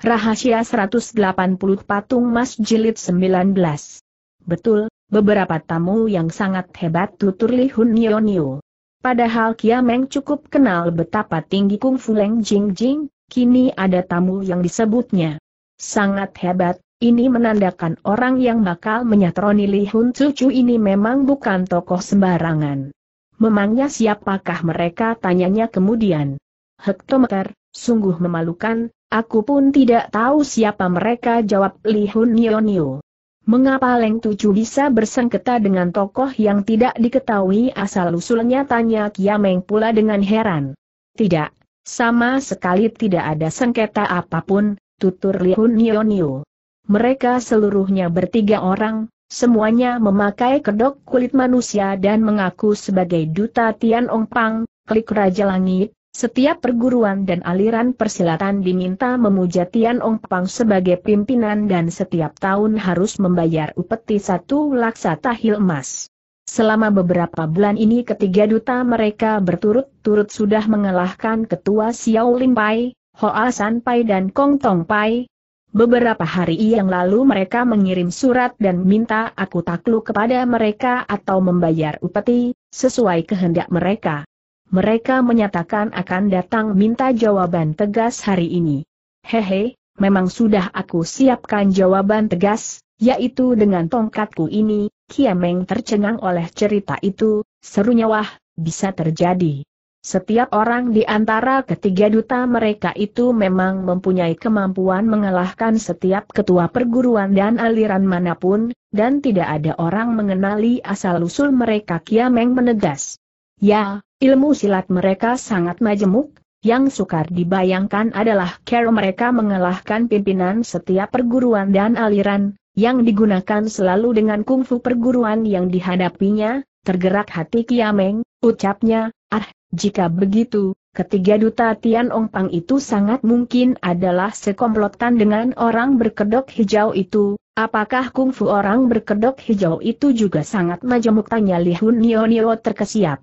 Rahasia 180 Patung Mas Jilid 19 Betul, beberapa tamu yang sangat hebat tutur Li Hun Nyo Padahal Kia Meng cukup kenal betapa tinggi Kung Fu Leng Jing Jing, kini ada tamu yang disebutnya. Sangat hebat, ini menandakan orang yang bakal menyatroni Li Hun Cucu ini memang bukan tokoh sembarangan. Memangnya siapakah mereka tanyanya kemudian hektometer, sungguh memalukan, aku pun tidak tahu siapa mereka jawab Li Hun Nio Nio. Mengapa Leng Tuju bisa bersengketa dengan tokoh yang tidak diketahui asal-usulnya tanya Kiameng pula dengan heran. Tidak, sama sekali tidak ada sengketa apapun, tutur Li Hun Nio Nio. Mereka seluruhnya bertiga orang, semuanya memakai kedok kulit manusia dan mengaku sebagai duta Tian Ong Pang, klik Raja Langit, setiap perguruan dan aliran persilatan diminta memuja Tian Ong Pang sebagai pimpinan dan setiap tahun harus membayar upeti satu laksa tahil emas. Selama beberapa bulan ini ketiga duta mereka berturut-turut sudah mengalahkan ketua Xiao Lim Pai, Hoa San Pai dan Kong Tong Pai. Beberapa hari yang lalu mereka mengirim surat dan minta aku takluk kepada mereka atau membayar upeti, sesuai kehendak mereka. Mereka menyatakan akan datang minta jawaban tegas hari ini. Hehe, memang sudah aku siapkan jawaban tegas, yaitu dengan tongkatku ini, Kiameng tercengang oleh cerita itu, serunya wah, bisa terjadi. Setiap orang di antara ketiga duta mereka itu memang mempunyai kemampuan mengalahkan setiap ketua perguruan dan aliran manapun, dan tidak ada orang mengenali asal-usul mereka Kiameng menegas. Ya, ilmu silat mereka sangat majemuk, yang sukar dibayangkan adalah cara mereka mengalahkan pimpinan setiap perguruan dan aliran, yang digunakan selalu dengan kungfu perguruan yang dihadapinya, tergerak hati Kiameng, ucapnya, ah, jika begitu, ketiga duta Tian Ong Pang itu sangat mungkin adalah sekomplotan dengan orang berkedok hijau itu, apakah kungfu orang berkedok hijau itu juga sangat majemuk tanya Li Hun Nio Nio terkesiap.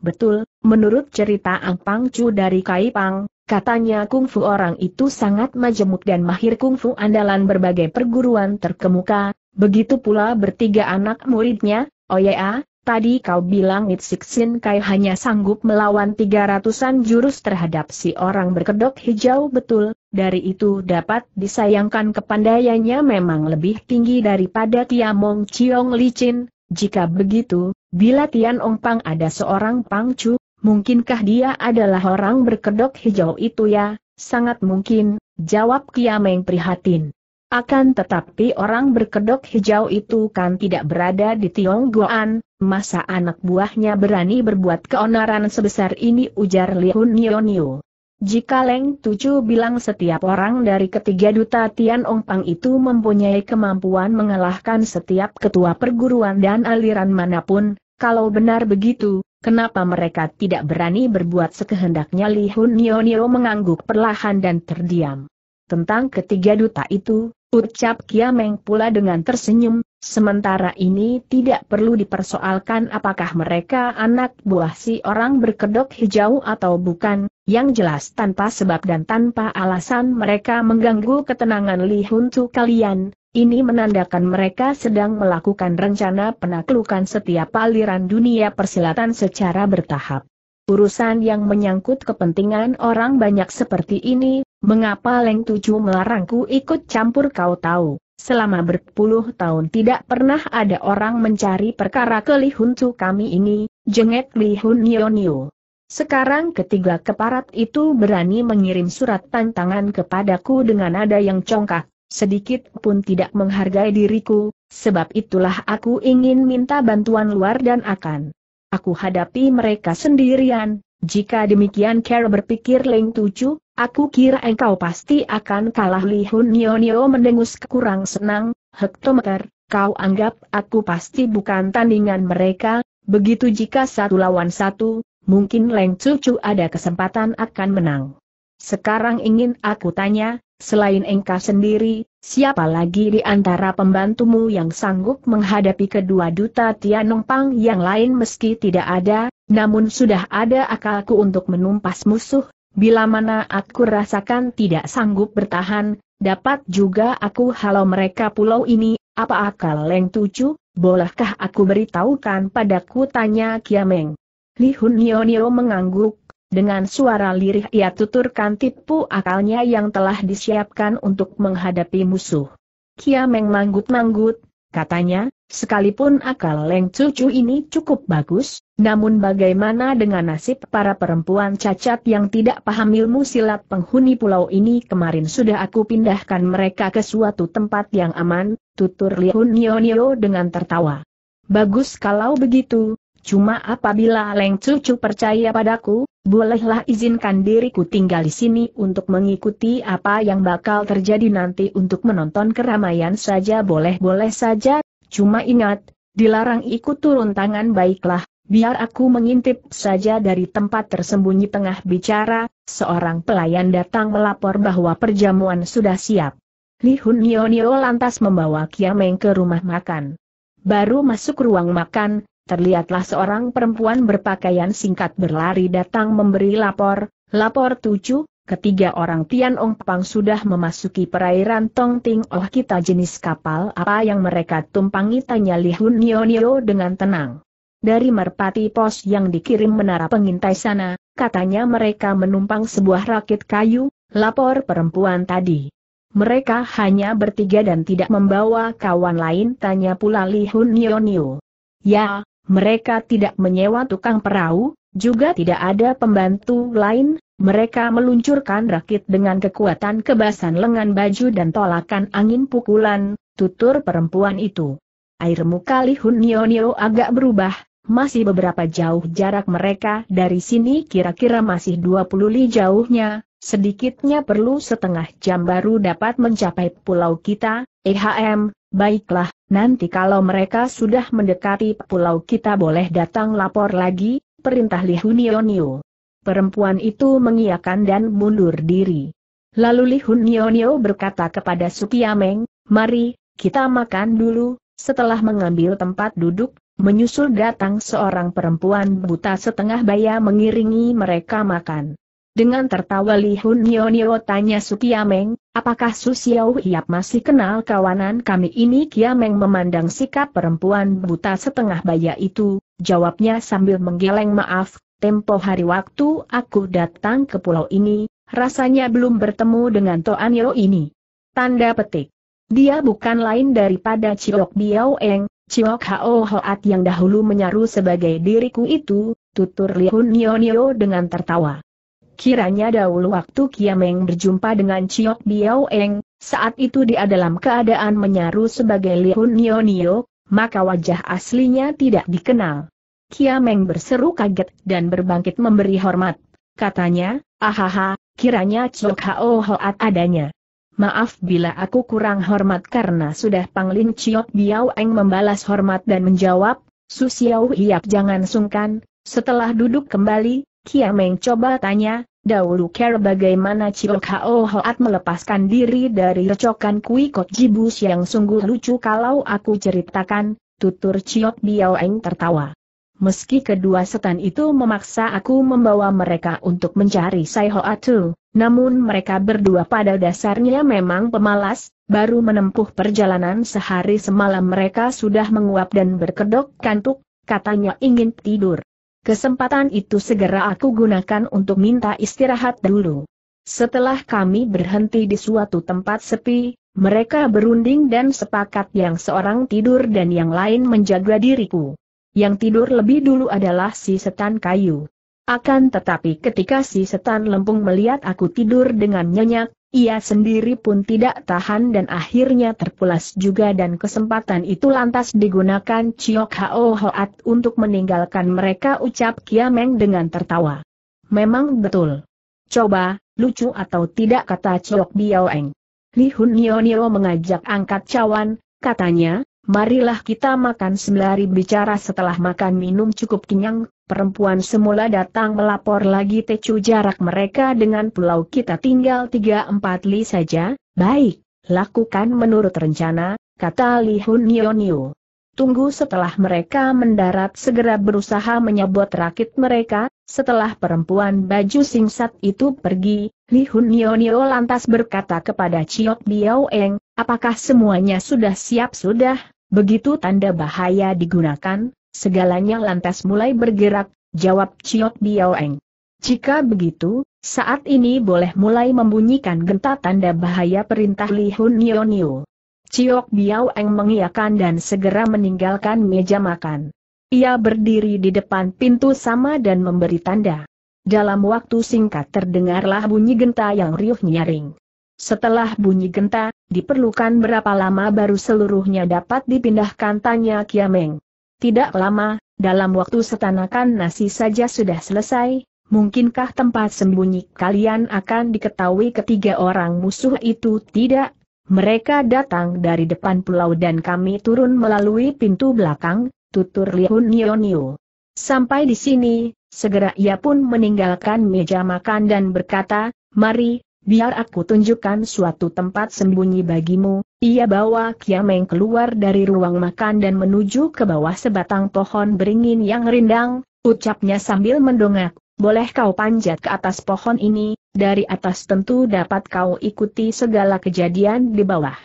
Betul, menurut cerita Ang Pang Chu dari Kai Pang, katanya kungfu orang itu sangat majemuk dan mahir kungfu andalan berbagai perguruan terkemuka, begitu pula bertiga anak muridnya, Oya, tadi kau bilang Sin Kai hanya sanggup melawan tiga ratusan jurus terhadap si orang berkedok hijau betul, dari itu dapat disayangkan kepandaiannya memang lebih tinggi daripada Tiamong Chiong Licin, jika begitu, Bila Tian Ong Pang ada seorang pangcu, mungkinkah dia adalah orang berkedok hijau itu ya? Sangat mungkin, jawab Kiameng prihatin. Akan tetapi orang berkedok hijau itu kan tidak berada di Goan, masa anak buahnya berani berbuat keonaran sebesar ini ujar Li Hun Nio. Jika Leng Tucu bilang setiap orang dari ketiga duta Tian Ong Pang itu mempunyai kemampuan mengalahkan setiap ketua perguruan dan aliran manapun, kalau benar begitu, kenapa mereka tidak berani berbuat sekehendaknya Li Hun Nio Nio mengangguk perlahan dan terdiam. Tentang ketiga duta itu, Ucap Kiameng pula dengan tersenyum, sementara ini tidak perlu dipersoalkan apakah mereka anak buah si orang berkedok hijau atau bukan, yang jelas tanpa sebab dan tanpa alasan mereka mengganggu ketenangan Li kalian, ini menandakan mereka sedang melakukan rencana penaklukan setiap aliran dunia persilatan secara bertahap. Urusan yang menyangkut kepentingan orang banyak seperti ini, Mengapa Leng Tuju melarangku ikut campur kau tahu? Selama berpuluh tahun tidak pernah ada orang mencari perkara ke Li kami ini, jenget Li Hun Nio Nio. Sekarang ketiga keparat itu berani mengirim surat tantangan kepadaku dengan nada yang congkak, sedikit pun tidak menghargai diriku, sebab itulah aku ingin minta bantuan luar dan akan. Aku hadapi mereka sendirian, jika demikian Carol berpikir Leng Tucu, aku kira engkau pasti akan kalah Li Hun Nio Nio mendengus kurang senang, hektometer, kau anggap aku pasti bukan tandingan mereka, begitu jika satu lawan satu, mungkin Leng Tucu ada kesempatan akan menang. Sekarang ingin aku tanya, selain engkau sendiri, siapa lagi di antara pembantumu yang sanggup menghadapi kedua duta Tianong Pang yang lain meski tidak ada, namun sudah ada akalku untuk menumpas musuh, bila mana aku rasakan tidak sanggup bertahan, dapat juga aku halau mereka pulau ini, apa akal Leng Tucu, bolehkah aku beritahukan padaku tanya Kiameng. Li Hun Nio mengangguk, dengan suara lirih ia tuturkan tipu akalnya yang telah disiapkan untuk menghadapi musuh. Kiameng manggut-manggut, katanya, Sekalipun akal Leng Cucu ini cukup bagus, namun bagaimana dengan nasib para perempuan cacat yang tidak paham ilmu silat penghuni pulau ini kemarin sudah aku pindahkan mereka ke suatu tempat yang aman, tutur Li Lihun Nio dengan tertawa. Bagus kalau begitu, cuma apabila Leng Cucu percaya padaku, bolehlah izinkan diriku tinggal di sini untuk mengikuti apa yang bakal terjadi nanti untuk menonton keramaian saja boleh-boleh saja Cuma ingat, dilarang ikut turun tangan baiklah, biar aku mengintip saja dari tempat tersembunyi tengah bicara, seorang pelayan datang melapor bahwa perjamuan sudah siap. Li Hun Nio Nio lantas membawa Kiameng ke rumah makan. Baru masuk ruang makan, terlihatlah seorang perempuan berpakaian singkat berlari datang memberi lapor, lapor tujuh, Ketiga orang Tian Ong Pang sudah memasuki perairan Tong Ting Oh kita jenis kapal apa yang mereka tumpangi tanya Li Hun Nio Nio dengan tenang. Dari merpati pos yang dikirim menara pengintai sana, katanya mereka menumpang sebuah rakit kayu, lapor perempuan tadi. Mereka hanya bertiga dan tidak membawa kawan lain tanya pula Li Hun Nio Nio. Ya, mereka tidak menyewa tukang perahu, juga tidak ada pembantu lain, mereka meluncurkan rakit dengan kekuatan kebasan lengan baju dan tolakan angin pukulan, tutur perempuan itu. Air muka Li Hun Nio Nio agak berubah, masih beberapa jauh jarak mereka dari sini kira-kira masih 20 li jauhnya, sedikitnya perlu setengah jam baru dapat mencapai pulau kita, EHM, baiklah, nanti kalau mereka sudah mendekati pulau kita boleh datang lapor lagi, perintah Li Hun Nio Nio. Perempuan itu mengiakan dan mundur diri. Lalu Li Hun Nio Nio berkata kepada Sukiameng, mari, kita makan dulu, setelah mengambil tempat duduk, menyusul datang seorang perempuan buta setengah baya mengiringi mereka makan. Dengan tertawa Li Hun Nio Nio tanya Sukiameng, apakah Su Xiao Hiap masih kenal kawanan kami ini Kiameng memandang sikap perempuan buta setengah baya itu, jawabnya sambil menggeleng maaf, Tempo hari waktu aku datang ke pulau ini, rasanya belum bertemu dengan Toaniro ini. Tanda petik. Dia bukan lain daripada Ciok Biao Eng, Ciok Hao Hoat yang dahulu menyaru sebagai diriku itu, tutur Lihun Nio Nio dengan tertawa. Kiranya dahulu waktu Kiameng berjumpa dengan Ciok Biao Eng, saat itu dia dalam keadaan menyaru sebagai Lihun Nio Nio, maka wajah aslinya tidak dikenal. Kiameng berseru kaget dan berbangkit memberi hormat. Katanya, ahaha, kiranya Chok Hao Hoat adanya. Maaf bila aku kurang hormat karena sudah Panglin Chiok Biao Eng membalas hormat dan menjawab, Su Xiao Hiap jangan sungkan, setelah duduk kembali, Kiameng coba tanya, Dahulu care bagaimana Chiok Hao Hoat melepaskan diri dari recokan Kui Kok Jibus yang sungguh lucu kalau aku ceritakan, tutur Chiok Biao Eng tertawa meski kedua setan itu memaksa aku membawa mereka untuk mencari Sai namun mereka berdua pada dasarnya memang pemalas, baru menempuh perjalanan sehari semalam mereka sudah menguap dan berkedok kantuk, katanya ingin tidur. Kesempatan itu segera aku gunakan untuk minta istirahat dulu. Setelah kami berhenti di suatu tempat sepi, mereka berunding dan sepakat yang seorang tidur dan yang lain menjaga diriku. Yang tidur lebih dulu adalah si setan kayu. Akan tetapi ketika si setan lempung melihat aku tidur dengan nyenyak, ia sendiri pun tidak tahan dan akhirnya terpulas juga dan kesempatan itu lantas digunakan Chiok Hao Hoat untuk meninggalkan mereka ucap Kiameng dengan tertawa. Memang betul. Coba, lucu atau tidak kata Chiok Biaoeng. Li Hun Nio Nio mengajak angkat cawan, katanya, marilah kita makan sembari bicara setelah makan minum cukup kenyang, perempuan semula datang melapor lagi tecu jarak mereka dengan pulau kita tinggal tiga empat li saja, baik, lakukan menurut rencana, kata Li Hun Nio. Tunggu setelah mereka mendarat segera berusaha menyebut rakit mereka, setelah perempuan baju singsat itu pergi, Li Hun Nio lantas berkata kepada Chiok Biao Eng, Apakah semuanya sudah siap sudah? Begitu tanda bahaya digunakan, segalanya lantas mulai bergerak, jawab Ciot Biaoeng. Jika begitu, saat ini boleh mulai membunyikan genta tanda bahaya perintah Li Hun Nio Nio. Chiok Biaoeng mengiakan dan segera meninggalkan meja makan. Ia berdiri di depan pintu sama dan memberi tanda. Dalam waktu singkat terdengarlah bunyi genta yang riuh nyaring. Setelah bunyi genta, diperlukan berapa lama baru seluruhnya dapat dipindahkan tanya Kiameng. Tidak lama, dalam waktu setanakan nasi saja sudah selesai, mungkinkah tempat sembunyi kalian akan diketahui ketiga orang musuh itu tidak? Mereka datang dari depan pulau dan kami turun melalui pintu belakang, tutur Lihun Nio. Sampai di sini, segera ia pun meninggalkan meja makan dan berkata, Mari, biar aku tunjukkan suatu tempat sembunyi bagimu. Ia bawa Kiameng keluar dari ruang makan dan menuju ke bawah sebatang pohon beringin yang rindang, ucapnya sambil mendongak, boleh kau panjat ke atas pohon ini, dari atas tentu dapat kau ikuti segala kejadian di bawah.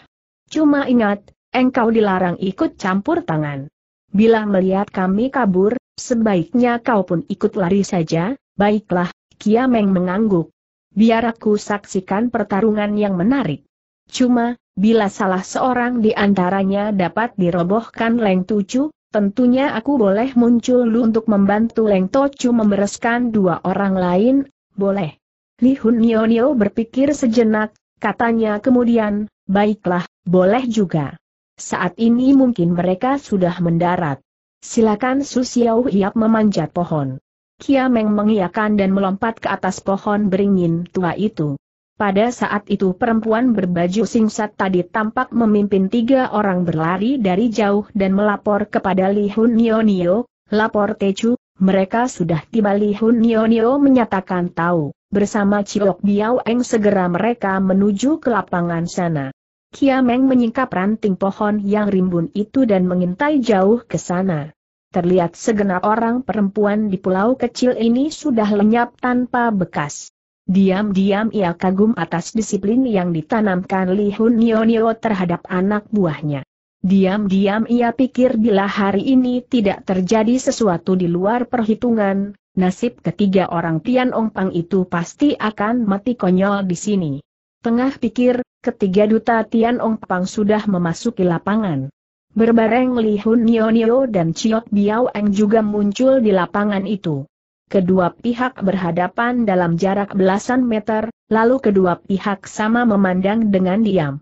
Cuma ingat, engkau dilarang ikut campur tangan. Bila melihat kami kabur, sebaiknya kau pun ikut lari saja, baiklah, Kiameng mengangguk biar aku saksikan pertarungan yang menarik. Cuma, bila salah seorang di antaranya dapat dirobohkan Leng Tucu, tentunya aku boleh muncul lu untuk membantu Leng Tucu membereskan dua orang lain, boleh. Li Hun Nio berpikir sejenak, katanya kemudian, baiklah, boleh juga. Saat ini mungkin mereka sudah mendarat. Silakan Su Xiao Hiap memanjat pohon. Kiameng mengiakan dan melompat ke atas pohon beringin tua itu. Pada saat itu perempuan berbaju singset tadi tampak memimpin tiga orang berlari dari jauh dan melapor kepada Li Hun Nio Nio. lapor Techu, mereka sudah tiba Li Hun Nio Nio menyatakan tahu, bersama Ciok Biao Eng segera mereka menuju ke lapangan sana. Kiameng menyingkap ranting pohon yang rimbun itu dan mengintai jauh ke sana terlihat segenap orang perempuan di pulau kecil ini sudah lenyap tanpa bekas. Diam-diam ia kagum atas disiplin yang ditanamkan Li Hun Nio Nio terhadap anak buahnya. Diam-diam ia pikir bila hari ini tidak terjadi sesuatu di luar perhitungan, nasib ketiga orang Tian Ong Pang itu pasti akan mati konyol di sini. Tengah pikir, ketiga duta Tian Ong Pang sudah memasuki lapangan. Berbareng Li Hun Nio Nio dan Chiot Biao Eng juga muncul di lapangan itu. Kedua pihak berhadapan dalam jarak belasan meter, lalu kedua pihak sama memandang dengan diam.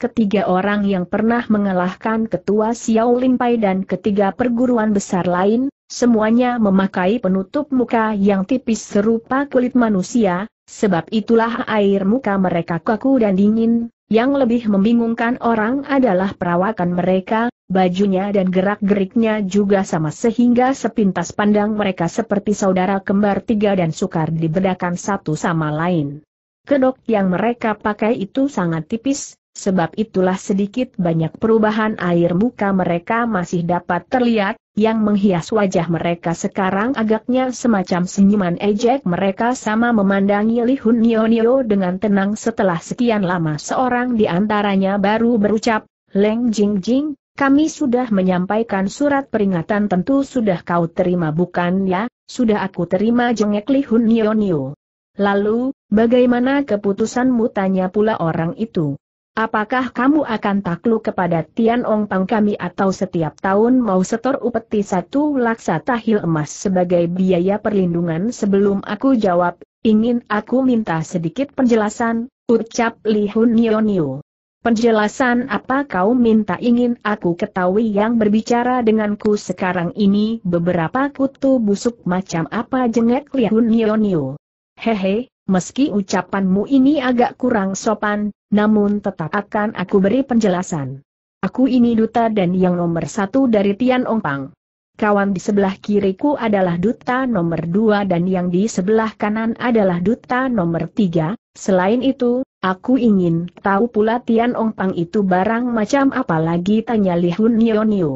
Ketiga orang yang pernah mengalahkan ketua Xiao Limpai dan ketiga perguruan besar lain, semuanya memakai penutup muka yang tipis serupa kulit manusia, sebab itulah air muka mereka kaku dan dingin, yang lebih membingungkan orang adalah perawakan mereka, bajunya dan gerak-geriknya juga sama sehingga sepintas pandang mereka seperti saudara kembar tiga dan sukar dibedakan satu sama lain. Kedok yang mereka pakai itu sangat tipis, sebab itulah sedikit banyak perubahan air muka mereka masih dapat terlihat, yang menghias wajah mereka sekarang agaknya semacam senyuman ejek mereka sama memandangi lihun Hun Nio Nio dengan tenang setelah sekian lama seorang di antaranya baru berucap, Leng Jing Jing, kami sudah menyampaikan surat peringatan tentu sudah kau terima bukan ya, sudah aku terima jengek lihun Nio Nio. Lalu, bagaimana keputusanmu tanya pula orang itu? Apakah kamu akan takluk kepada Tian Ong Pang kami atau setiap tahun mau setor upeti satu laksa tahil emas sebagai biaya perlindungan sebelum aku jawab, ingin aku minta sedikit penjelasan, ucap Li Hun Nio Nio. Penjelasan apa kau minta ingin aku ketahui yang berbicara denganku sekarang ini beberapa kutu busuk macam apa jengek Liahun Yonio. Hehe, meski ucapanmu ini agak kurang sopan, namun tetap akan aku beri penjelasan. Aku ini duta dan yang nomor satu dari Tian Pang Kawan di sebelah kiriku adalah duta nomor dua dan yang di sebelah kanan adalah duta nomor tiga. Selain itu, Aku ingin tahu pula Tian Ong Pang itu barang macam apa lagi tanya Li Hun Nio Nio.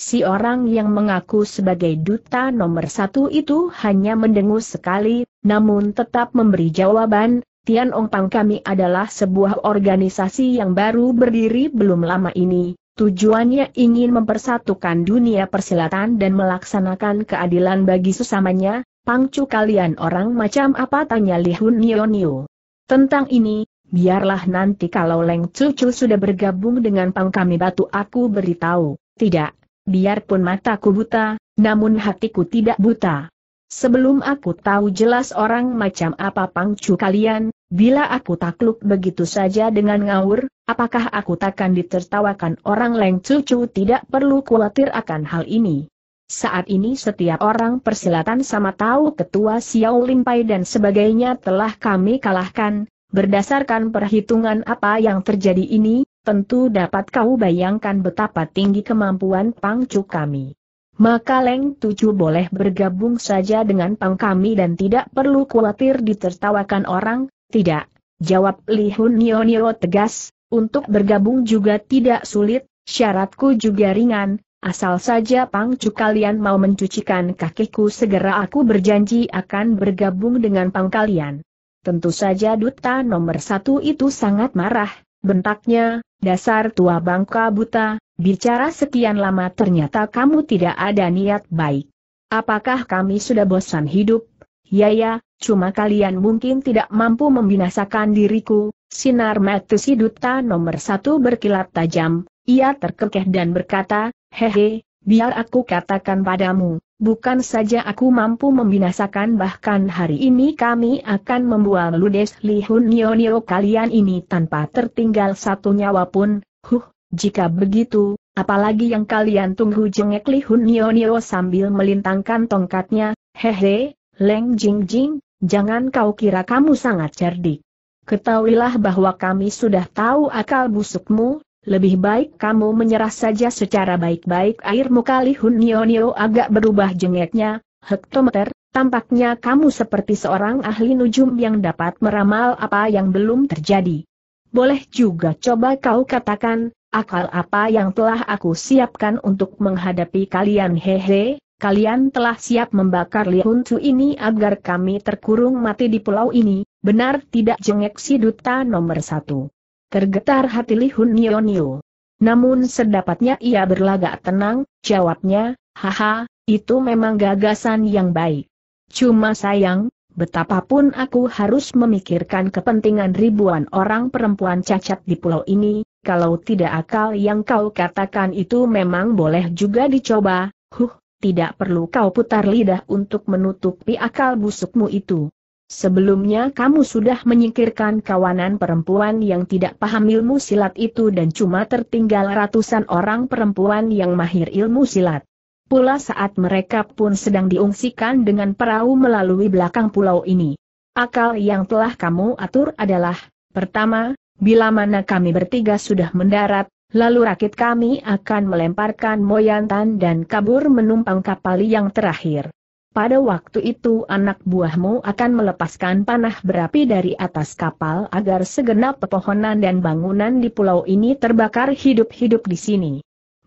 Si orang yang mengaku sebagai duta nomor satu itu hanya mendengus sekali, namun tetap memberi jawaban, Tian Ong Pang kami adalah sebuah organisasi yang baru berdiri belum lama ini, Tujuannya ingin mempersatukan dunia persilatan dan melaksanakan keadilan bagi sesamanya, pangcu kalian orang macam apa tanya Li Hun Nio Nio Tentang ini, biarlah nanti kalau Leng Cucu sudah bergabung dengan Pang Kami Batu aku beritahu, tidak, biarpun mataku buta, namun hatiku tidak buta. Sebelum aku tahu jelas orang macam apa Pang Cu kalian, bila aku takluk begitu saja dengan ngawur, apakah aku takkan ditertawakan orang Leng Cucu tidak perlu khawatir akan hal ini. Saat ini setiap orang persilatan sama tahu ketua Xiao Limpai dan sebagainya telah kami kalahkan, Berdasarkan perhitungan apa yang terjadi ini, tentu dapat kau bayangkan betapa tinggi kemampuan pangcu kami. Maka Leng Tucu boleh bergabung saja dengan pang kami dan tidak perlu khawatir ditertawakan orang, tidak, jawab Li Hun Nio Nio tegas, untuk bergabung juga tidak sulit, syaratku juga ringan, asal saja pangcu kalian mau mencucikan kakiku segera aku berjanji akan bergabung dengan pang kalian. Tentu saja duta nomor satu itu sangat marah, bentaknya, dasar tua bangka buta, bicara sekian lama ternyata kamu tidak ada niat baik. Apakah kami sudah bosan hidup? Ya ya, cuma kalian mungkin tidak mampu membinasakan diriku, sinar mati si duta nomor satu berkilat tajam, ia terkekeh dan berkata, hehe, biar aku katakan padamu, Bukan saja aku mampu membinasakan bahkan hari ini kami akan membual ludes lihun nio-nio kalian ini tanpa tertinggal satu nyawa pun, huh, jika begitu, apalagi yang kalian tunggu jengek lihun nio-nio sambil melintangkan tongkatnya, hehe, leng jing jing, jangan kau kira kamu sangat cerdik. Ketahuilah bahwa kami sudah tahu akal busukmu, lebih baik kamu menyerah saja secara baik-baik air muka Li Hun agak berubah jengeknya, hektometer, tampaknya kamu seperti seorang ahli nujum yang dapat meramal apa yang belum terjadi. Boleh juga coba kau katakan, akal apa yang telah aku siapkan untuk menghadapi kalian hehe, kalian telah siap membakar lihun su ini agar kami terkurung mati di pulau ini, benar tidak jengek si duta nomor satu. Tergetar hati Li Hun Nio Nio. Namun sedapatnya ia berlagak tenang, jawabnya, haha, itu memang gagasan yang baik. Cuma sayang, betapapun aku harus memikirkan kepentingan ribuan orang perempuan cacat di pulau ini, kalau tidak akal yang kau katakan itu memang boleh juga dicoba, huh, tidak perlu kau putar lidah untuk menutupi akal busukmu itu. Sebelumnya kamu sudah menyingkirkan kawanan perempuan yang tidak paham ilmu silat itu dan cuma tertinggal ratusan orang perempuan yang mahir ilmu silat. Pula saat mereka pun sedang diungsikan dengan perahu melalui belakang pulau ini. Akal yang telah kamu atur adalah, pertama, bila mana kami bertiga sudah mendarat, lalu rakit kami akan melemparkan Moyantan dan kabur menumpang kapal yang terakhir. Pada waktu itu anak buahmu akan melepaskan panah berapi dari atas kapal agar segenap pepohonan dan bangunan di pulau ini terbakar hidup-hidup di sini.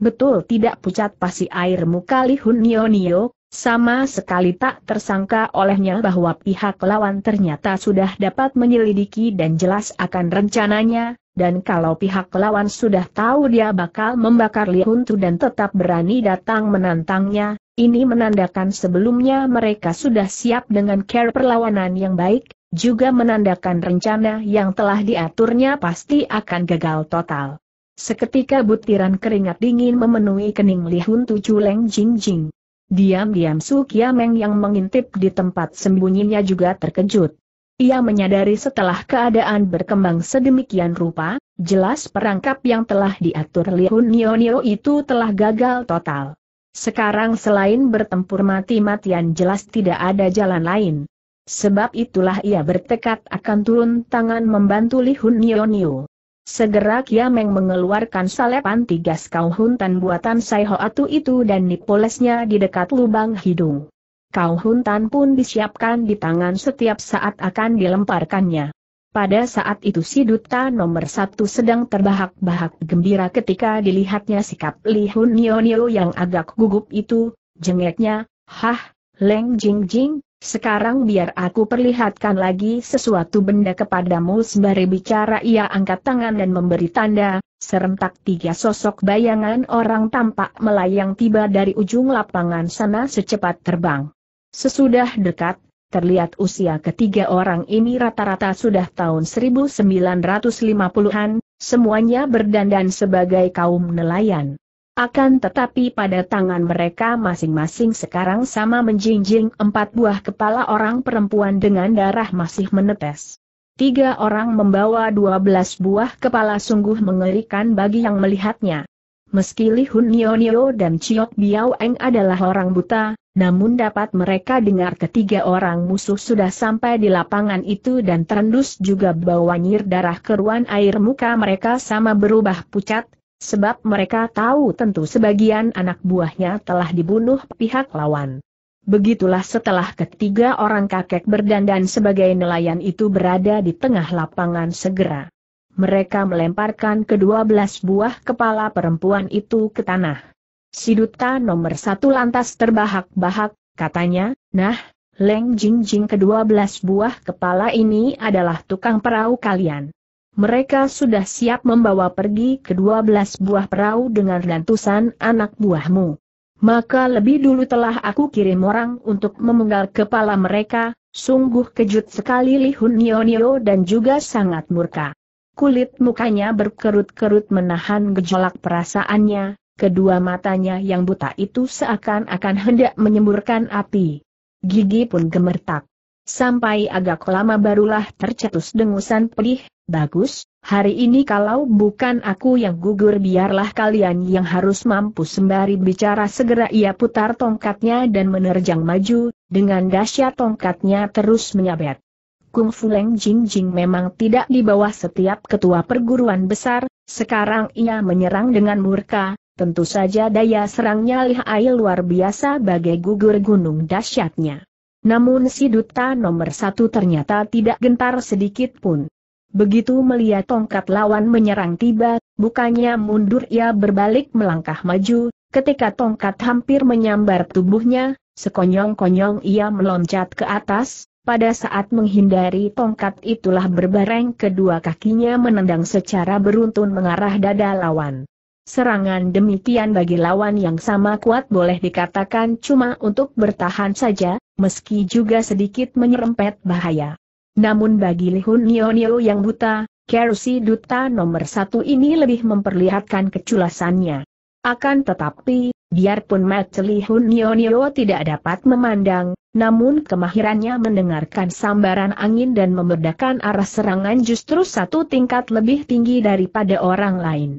Betul tidak pucat pasi air muka lihun Hun Nio Nio, sama sekali tak tersangka olehnya bahwa pihak lawan ternyata sudah dapat menyelidiki dan jelas akan rencananya, dan kalau pihak lawan sudah tahu dia bakal membakar lihun Tu dan tetap berani datang menantangnya, ini menandakan sebelumnya mereka sudah siap dengan care perlawanan yang baik, juga menandakan rencana yang telah diaturnya pasti akan gagal total. Seketika butiran keringat dingin memenuhi kening lihun Hun Tu Diam-diam Su Kiameng yang mengintip di tempat sembunyinya juga terkejut. Ia menyadari setelah keadaan berkembang sedemikian rupa, jelas perangkap yang telah diatur lihun Hun Nio Nio itu telah gagal total. Sekarang selain bertempur mati-matian jelas tidak ada jalan lain. Sebab itulah ia bertekad akan turun tangan membantu Li Hun Nio. Segera Kiameng mengeluarkan salepan tiga kau tan buatan Sai Atu itu dan dipolesnya di dekat lubang hidung. Kau tan pun disiapkan di tangan setiap saat akan dilemparkannya. Pada saat itu si duta nomor satu sedang terbahak-bahak gembira ketika dilihatnya sikap Li Hun Nio Nio yang agak gugup itu, jengeknya, Hah, Leng Jing Jing, sekarang biar aku perlihatkan lagi sesuatu benda kepadamu sembari bicara ia angkat tangan dan memberi tanda, serentak tiga sosok bayangan orang tampak melayang tiba dari ujung lapangan sana secepat terbang. Sesudah dekat, Terlihat usia ketiga orang ini rata-rata sudah tahun 1950-an, semuanya berdandan sebagai kaum nelayan. Akan tetapi pada tangan mereka masing-masing sekarang sama menjinjing empat buah kepala orang perempuan dengan darah masih menetes. Tiga orang membawa dua belas buah kepala sungguh mengerikan bagi yang melihatnya. Meski Li Hun Nio Nio dan Chiok Biao Eng adalah orang buta, namun dapat mereka dengar ketiga orang musuh sudah sampai di lapangan itu dan terendus juga bau nyir darah keruan air muka mereka sama berubah pucat, sebab mereka tahu tentu sebagian anak buahnya telah dibunuh pihak lawan. Begitulah setelah ketiga orang kakek berdandan sebagai nelayan itu berada di tengah lapangan segera mereka melemparkan kedua belas buah kepala perempuan itu ke tanah. Si duta nomor satu lantas terbahak-bahak, katanya, nah, Leng Jing Jing kedua belas buah kepala ini adalah tukang perahu kalian. Mereka sudah siap membawa pergi kedua belas buah perahu dengan lantusan anak buahmu. Maka lebih dulu telah aku kirim orang untuk memenggal kepala mereka, sungguh kejut sekali Li Hun Nio Nio dan juga sangat murka. Kulit mukanya berkerut-kerut menahan gejolak perasaannya, kedua matanya yang buta itu seakan-akan hendak menyemburkan api. Gigi pun gemertak. Sampai agak lama barulah tercetus dengusan pedih, bagus, hari ini kalau bukan aku yang gugur biarlah kalian yang harus mampu sembari bicara segera ia putar tongkatnya dan menerjang maju, dengan dahsyat tongkatnya terus menyabet. Fu Fuleng Jing Jing memang tidak di bawah setiap ketua perguruan besar, sekarang ia menyerang dengan murka, tentu saja daya serangnya lihai luar biasa bagai gugur gunung dahsyatnya. Namun si duta nomor satu ternyata tidak gentar sedikit pun. Begitu melihat tongkat lawan menyerang tiba, bukannya mundur ia berbalik melangkah maju, ketika tongkat hampir menyambar tubuhnya, sekonyong-konyong ia meloncat ke atas, pada saat menghindari tongkat itulah berbareng kedua kakinya menendang secara beruntun mengarah dada lawan. Serangan demikian bagi lawan yang sama kuat boleh dikatakan cuma untuk bertahan saja, meski juga sedikit menyerempet bahaya. Namun bagi Lihun Nionio yang buta, Kerusi Duta nomor satu ini lebih memperlihatkan keculasannya. Akan tetapi, Biarpun Mat Celihun Nio tidak dapat memandang, namun kemahirannya mendengarkan sambaran angin dan membedakan arah serangan justru satu tingkat lebih tinggi daripada orang lain.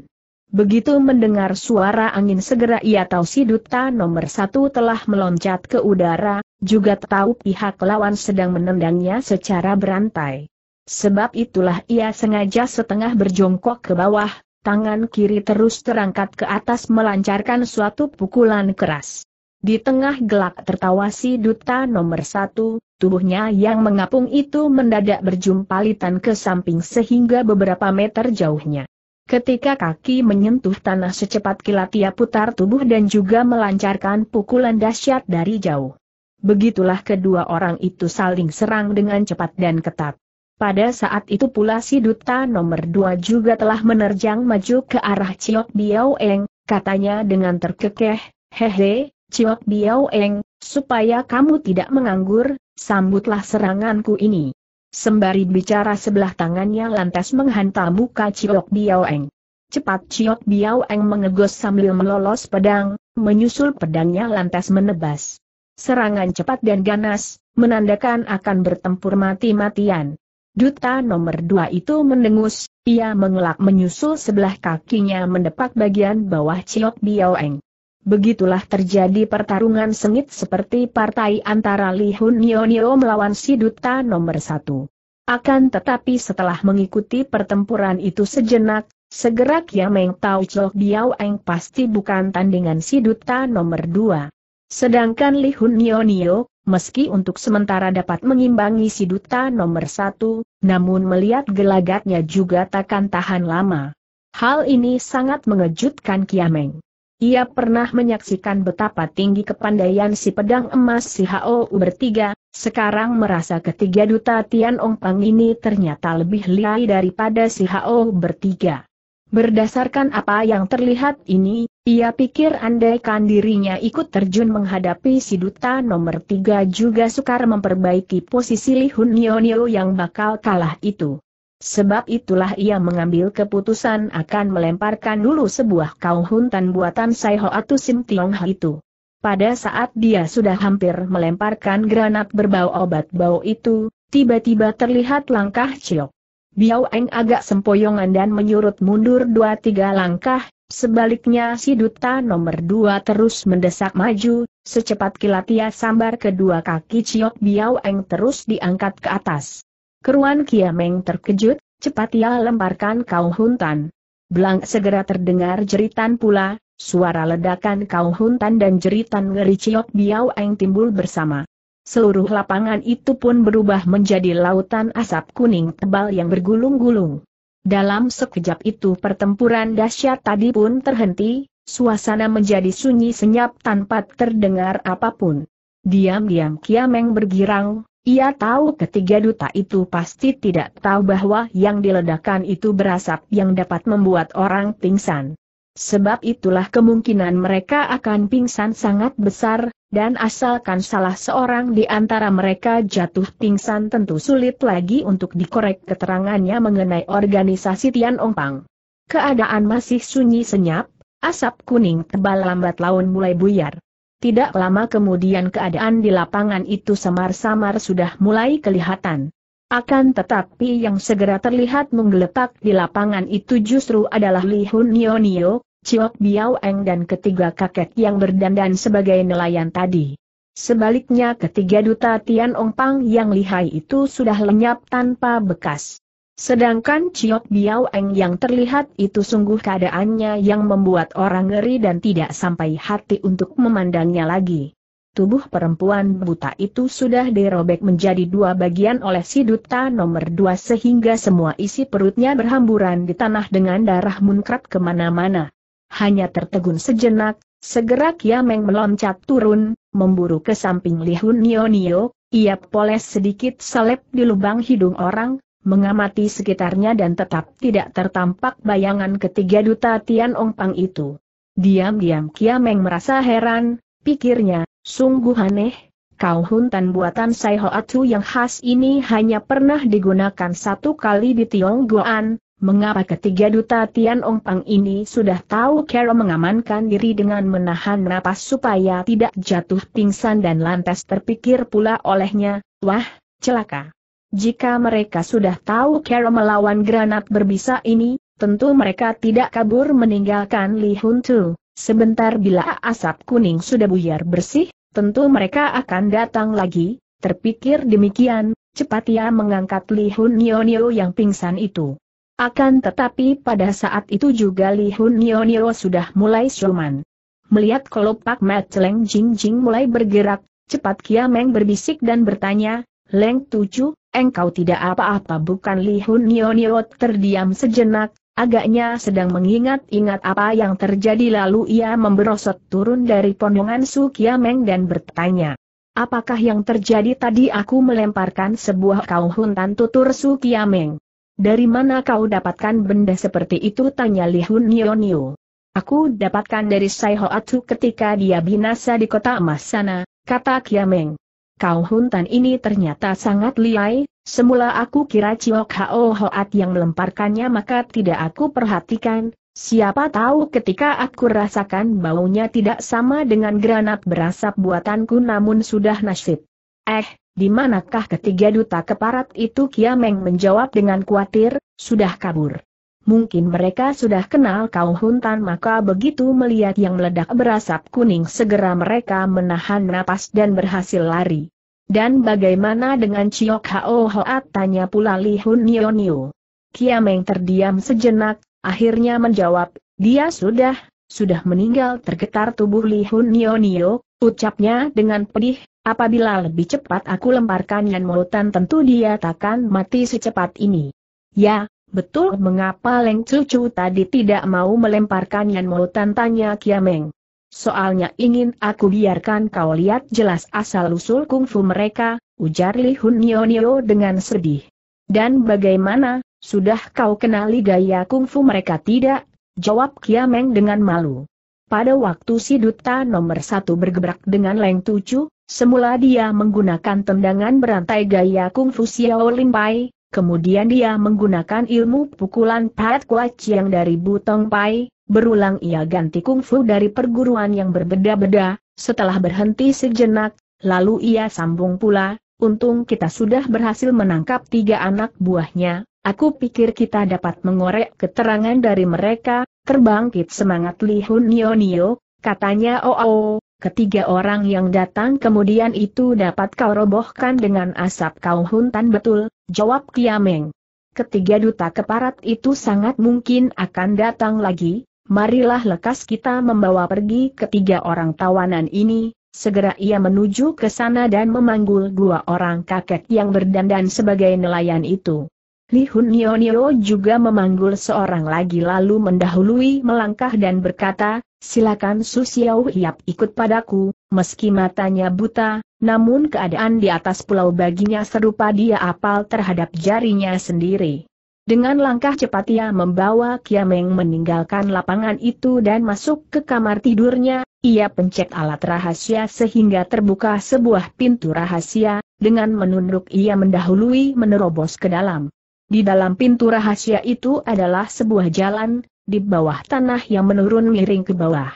Begitu mendengar suara angin segera ia tahu si duta nomor satu telah meloncat ke udara, juga tahu pihak lawan sedang menendangnya secara berantai. Sebab itulah ia sengaja setengah berjongkok ke bawah, tangan kiri terus terangkat ke atas melancarkan suatu pukulan keras. Di tengah gelak tertawa si duta nomor satu, tubuhnya yang mengapung itu mendadak berjumpalitan ke samping sehingga beberapa meter jauhnya. Ketika kaki menyentuh tanah secepat kilat ia putar tubuh dan juga melancarkan pukulan dahsyat dari jauh. Begitulah kedua orang itu saling serang dengan cepat dan ketat. Pada saat itu pula si duta nomor dua juga telah menerjang maju ke arah Ciok Biao Eng, katanya dengan terkekeh, hehe, Ciok Biao Eng, supaya kamu tidak menganggur, sambutlah seranganku ini. Sembari bicara sebelah tangannya lantas menghantam muka Ciok Biao Eng. Cepat Ciok Biao Eng mengegos sambil melolos pedang, menyusul pedangnya lantas menebas. Serangan cepat dan ganas, menandakan akan bertempur mati-matian. Duta nomor dua itu mendengus, ia mengelak menyusul sebelah kakinya mendepak bagian bawah Ciok Bioeng. Begitulah terjadi pertarungan sengit seperti partai antara Li Hun Nio Nio melawan si Duta nomor satu. Akan tetapi setelah mengikuti pertempuran itu sejenak, segera Kia Meng Tau Ciok Bioeng pasti bukan tandingan si Duta nomor dua. Sedangkan Li Hun Nio Nio, meski untuk sementara dapat mengimbangi si duta nomor satu, namun melihat gelagatnya juga takkan tahan lama. Hal ini sangat mengejutkan Kiameng. Ia pernah menyaksikan betapa tinggi kepandaian si pedang emas si Hao bertiga, sekarang merasa ketiga duta Tian Ong Pang ini ternyata lebih lihai daripada si Hao bertiga. Berdasarkan apa yang terlihat ini, ia pikir andaikan dirinya ikut terjun menghadapi si duta nomor tiga juga sukar memperbaiki posisi Li Hun Nio yang bakal kalah itu. Sebab itulah ia mengambil keputusan akan melemparkan dulu sebuah kauhun huntan buatan Sai Ho Atu Sim Tiong ha itu. Pada saat dia sudah hampir melemparkan granat berbau obat bau itu, tiba-tiba terlihat langkah cilok. Biao Eng agak sempoyongan dan menyurut mundur dua tiga langkah, Sebaliknya si duta nomor dua terus mendesak maju, secepat kilat ia sambar kedua kaki Ciok Biao Eng terus diangkat ke atas. Keruan Kiameng terkejut, cepat ia lemparkan kau huntan. Belang segera terdengar jeritan pula, suara ledakan kau huntan dan jeritan ngeri Ciok Biao Eng timbul bersama. Seluruh lapangan itu pun berubah menjadi lautan asap kuning tebal yang bergulung-gulung. Dalam sekejap itu pertempuran dahsyat tadi pun terhenti, suasana menjadi sunyi senyap tanpa terdengar apapun. Diam-diam Kiameng bergirang, ia tahu ketiga duta itu pasti tidak tahu bahwa yang diledakkan itu berasap yang dapat membuat orang pingsan. Sebab itulah kemungkinan mereka akan pingsan sangat besar, dan asalkan salah seorang di antara mereka jatuh pingsan tentu sulit lagi untuk dikorek keterangannya mengenai organisasi Tian Pang. Keadaan masih sunyi senyap, asap kuning tebal lambat laun mulai buyar. Tidak lama kemudian keadaan di lapangan itu samar-samar sudah mulai kelihatan. Akan tetapi yang segera terlihat menggeletak di lapangan itu justru adalah Li Hun Nio Nio, Chiok Biao Eng dan ketiga kakek yang berdandan sebagai nelayan tadi. Sebaliknya ketiga duta Tian Ong Pang yang lihai itu sudah lenyap tanpa bekas. Sedangkan Chiok Biao Eng yang terlihat itu sungguh keadaannya yang membuat orang ngeri dan tidak sampai hati untuk memandangnya lagi tubuh perempuan buta itu sudah dirobek menjadi dua bagian oleh si duta nomor dua sehingga semua isi perutnya berhamburan di tanah dengan darah munkrat kemana-mana. Hanya tertegun sejenak, segera Kiameng meloncat turun, memburu ke samping Lihun Nio. ia poles sedikit seleb di lubang hidung orang, mengamati sekitarnya dan tetap tidak tertampak bayangan ketiga duta Tian Ong Pang itu. Diam-diam Kiameng merasa heran, pikirnya, Sungguh aneh, kau huntan buatan Sai Hoatu yang khas ini hanya pernah digunakan satu kali di Goan. mengapa ketiga duta Tian Pang ini sudah tahu Kero mengamankan diri dengan menahan napas supaya tidak jatuh pingsan dan lantas terpikir pula olehnya, wah, celaka. Jika mereka sudah tahu Kero melawan granat berbisa ini, tentu mereka tidak kabur meninggalkan Li Hun Tu. Sebentar bila asap kuning sudah buyar bersih, tentu mereka akan datang lagi, terpikir demikian, cepat ia mengangkat Li Hun Nio Nio yang pingsan itu. Akan tetapi pada saat itu juga Li Hun Nio Nio sudah mulai suman. Melihat kelopak mat Leng Jing Jing mulai bergerak, cepat Kia Meng berbisik dan bertanya, Leng Tuju, engkau tidak apa-apa bukan Li Hun Nio Nio terdiam sejenak, Agaknya sedang mengingat-ingat apa yang terjadi lalu ia memberosot turun dari pondongan Su Kiameng dan bertanya. Apakah yang terjadi tadi aku melemparkan sebuah kau huntan tutur Su Kiameng? Dari mana kau dapatkan benda seperti itu tanya Li Hun Nio. Aku dapatkan dari Sai Hoatsu ketika dia binasa di kota emas sana, kata Kiameng kau huntan ini ternyata sangat liai, semula aku kira Ciok Hao Hoat yang melemparkannya maka tidak aku perhatikan, siapa tahu ketika aku rasakan baunya tidak sama dengan granat berasap buatanku namun sudah nasib. Eh, di manakah ketiga duta keparat itu Kiameng menjawab dengan khawatir, sudah kabur. Mungkin mereka sudah kenal kau Huntan maka begitu melihat yang meledak berasap kuning segera mereka menahan napas dan berhasil lari. Dan bagaimana dengan Ciok Hao Hoat tanya pula Li Hun Nio. Kiameng terdiam sejenak, akhirnya menjawab, dia sudah, sudah meninggal tergetar tubuh Li Hun Nio, ucapnya dengan pedih, apabila lebih cepat aku lemparkan Yan mulutan tentu dia takkan mati secepat ini. Ya, Betul mengapa Leng Cucu tadi tidak mau melemparkan yang mulut tantanya Kiameng. Soalnya ingin aku biarkan kau lihat jelas asal-usul kungfu mereka, ujar Li Hun Nio Nio dengan sedih. Dan bagaimana, sudah kau kenali gaya kungfu mereka tidak? Jawab Kiameng dengan malu. Pada waktu si duta nomor satu bergebrak dengan Leng cucu, semula dia menggunakan tendangan berantai gaya kungfu Xiao Pai, Kemudian dia menggunakan ilmu pukulan Pat Kuaci yang dari Butong Pai, berulang ia ganti kungfu dari perguruan yang berbeda-beda, setelah berhenti sejenak, lalu ia sambung pula, untung kita sudah berhasil menangkap tiga anak buahnya, aku pikir kita dapat mengorek keterangan dari mereka, terbangkit semangat Li Hun Nio Nio, katanya oh oh, Ketiga orang yang datang kemudian itu dapat kau robohkan dengan asap kau huntan betul, Jawab Kiameng. Ketiga duta keparat itu sangat mungkin akan datang lagi, marilah lekas kita membawa pergi ketiga orang tawanan ini, segera ia menuju ke sana dan memanggul dua orang kakek yang berdandan sebagai nelayan itu. Li Hun Nio Nio juga memanggul seorang lagi lalu mendahului melangkah dan berkata, Silakan Su Xiao Hiap ikut padaku, meski matanya buta, namun keadaan di atas pulau baginya serupa dia apal terhadap jarinya sendiri. Dengan langkah cepat ia membawa Kiameng meninggalkan lapangan itu dan masuk ke kamar tidurnya, ia pencet alat rahasia sehingga terbuka sebuah pintu rahasia, dengan menunduk ia mendahului menerobos ke dalam. Di dalam pintu rahasia itu adalah sebuah jalan, di bawah tanah yang menurun miring ke bawah.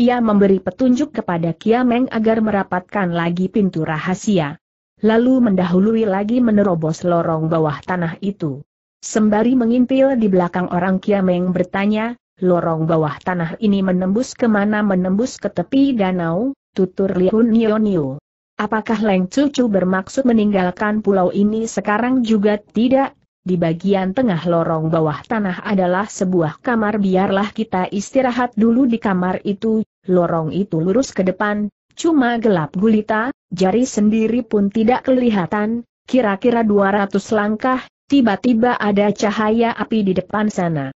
Ia memberi petunjuk kepada Kiameng agar merapatkan lagi pintu rahasia. Lalu mendahului lagi menerobos lorong bawah tanah itu. Sembari mengintil di belakang orang Kiameng bertanya, lorong bawah tanah ini menembus kemana menembus ke tepi danau, tutur Liun Nionio. Apakah Leng Cucu bermaksud meninggalkan pulau ini sekarang juga tidak? di bagian tengah lorong bawah tanah adalah sebuah kamar biarlah kita istirahat dulu di kamar itu, lorong itu lurus ke depan, cuma gelap gulita, jari sendiri pun tidak kelihatan, kira-kira 200 langkah, tiba-tiba ada cahaya api di depan sana.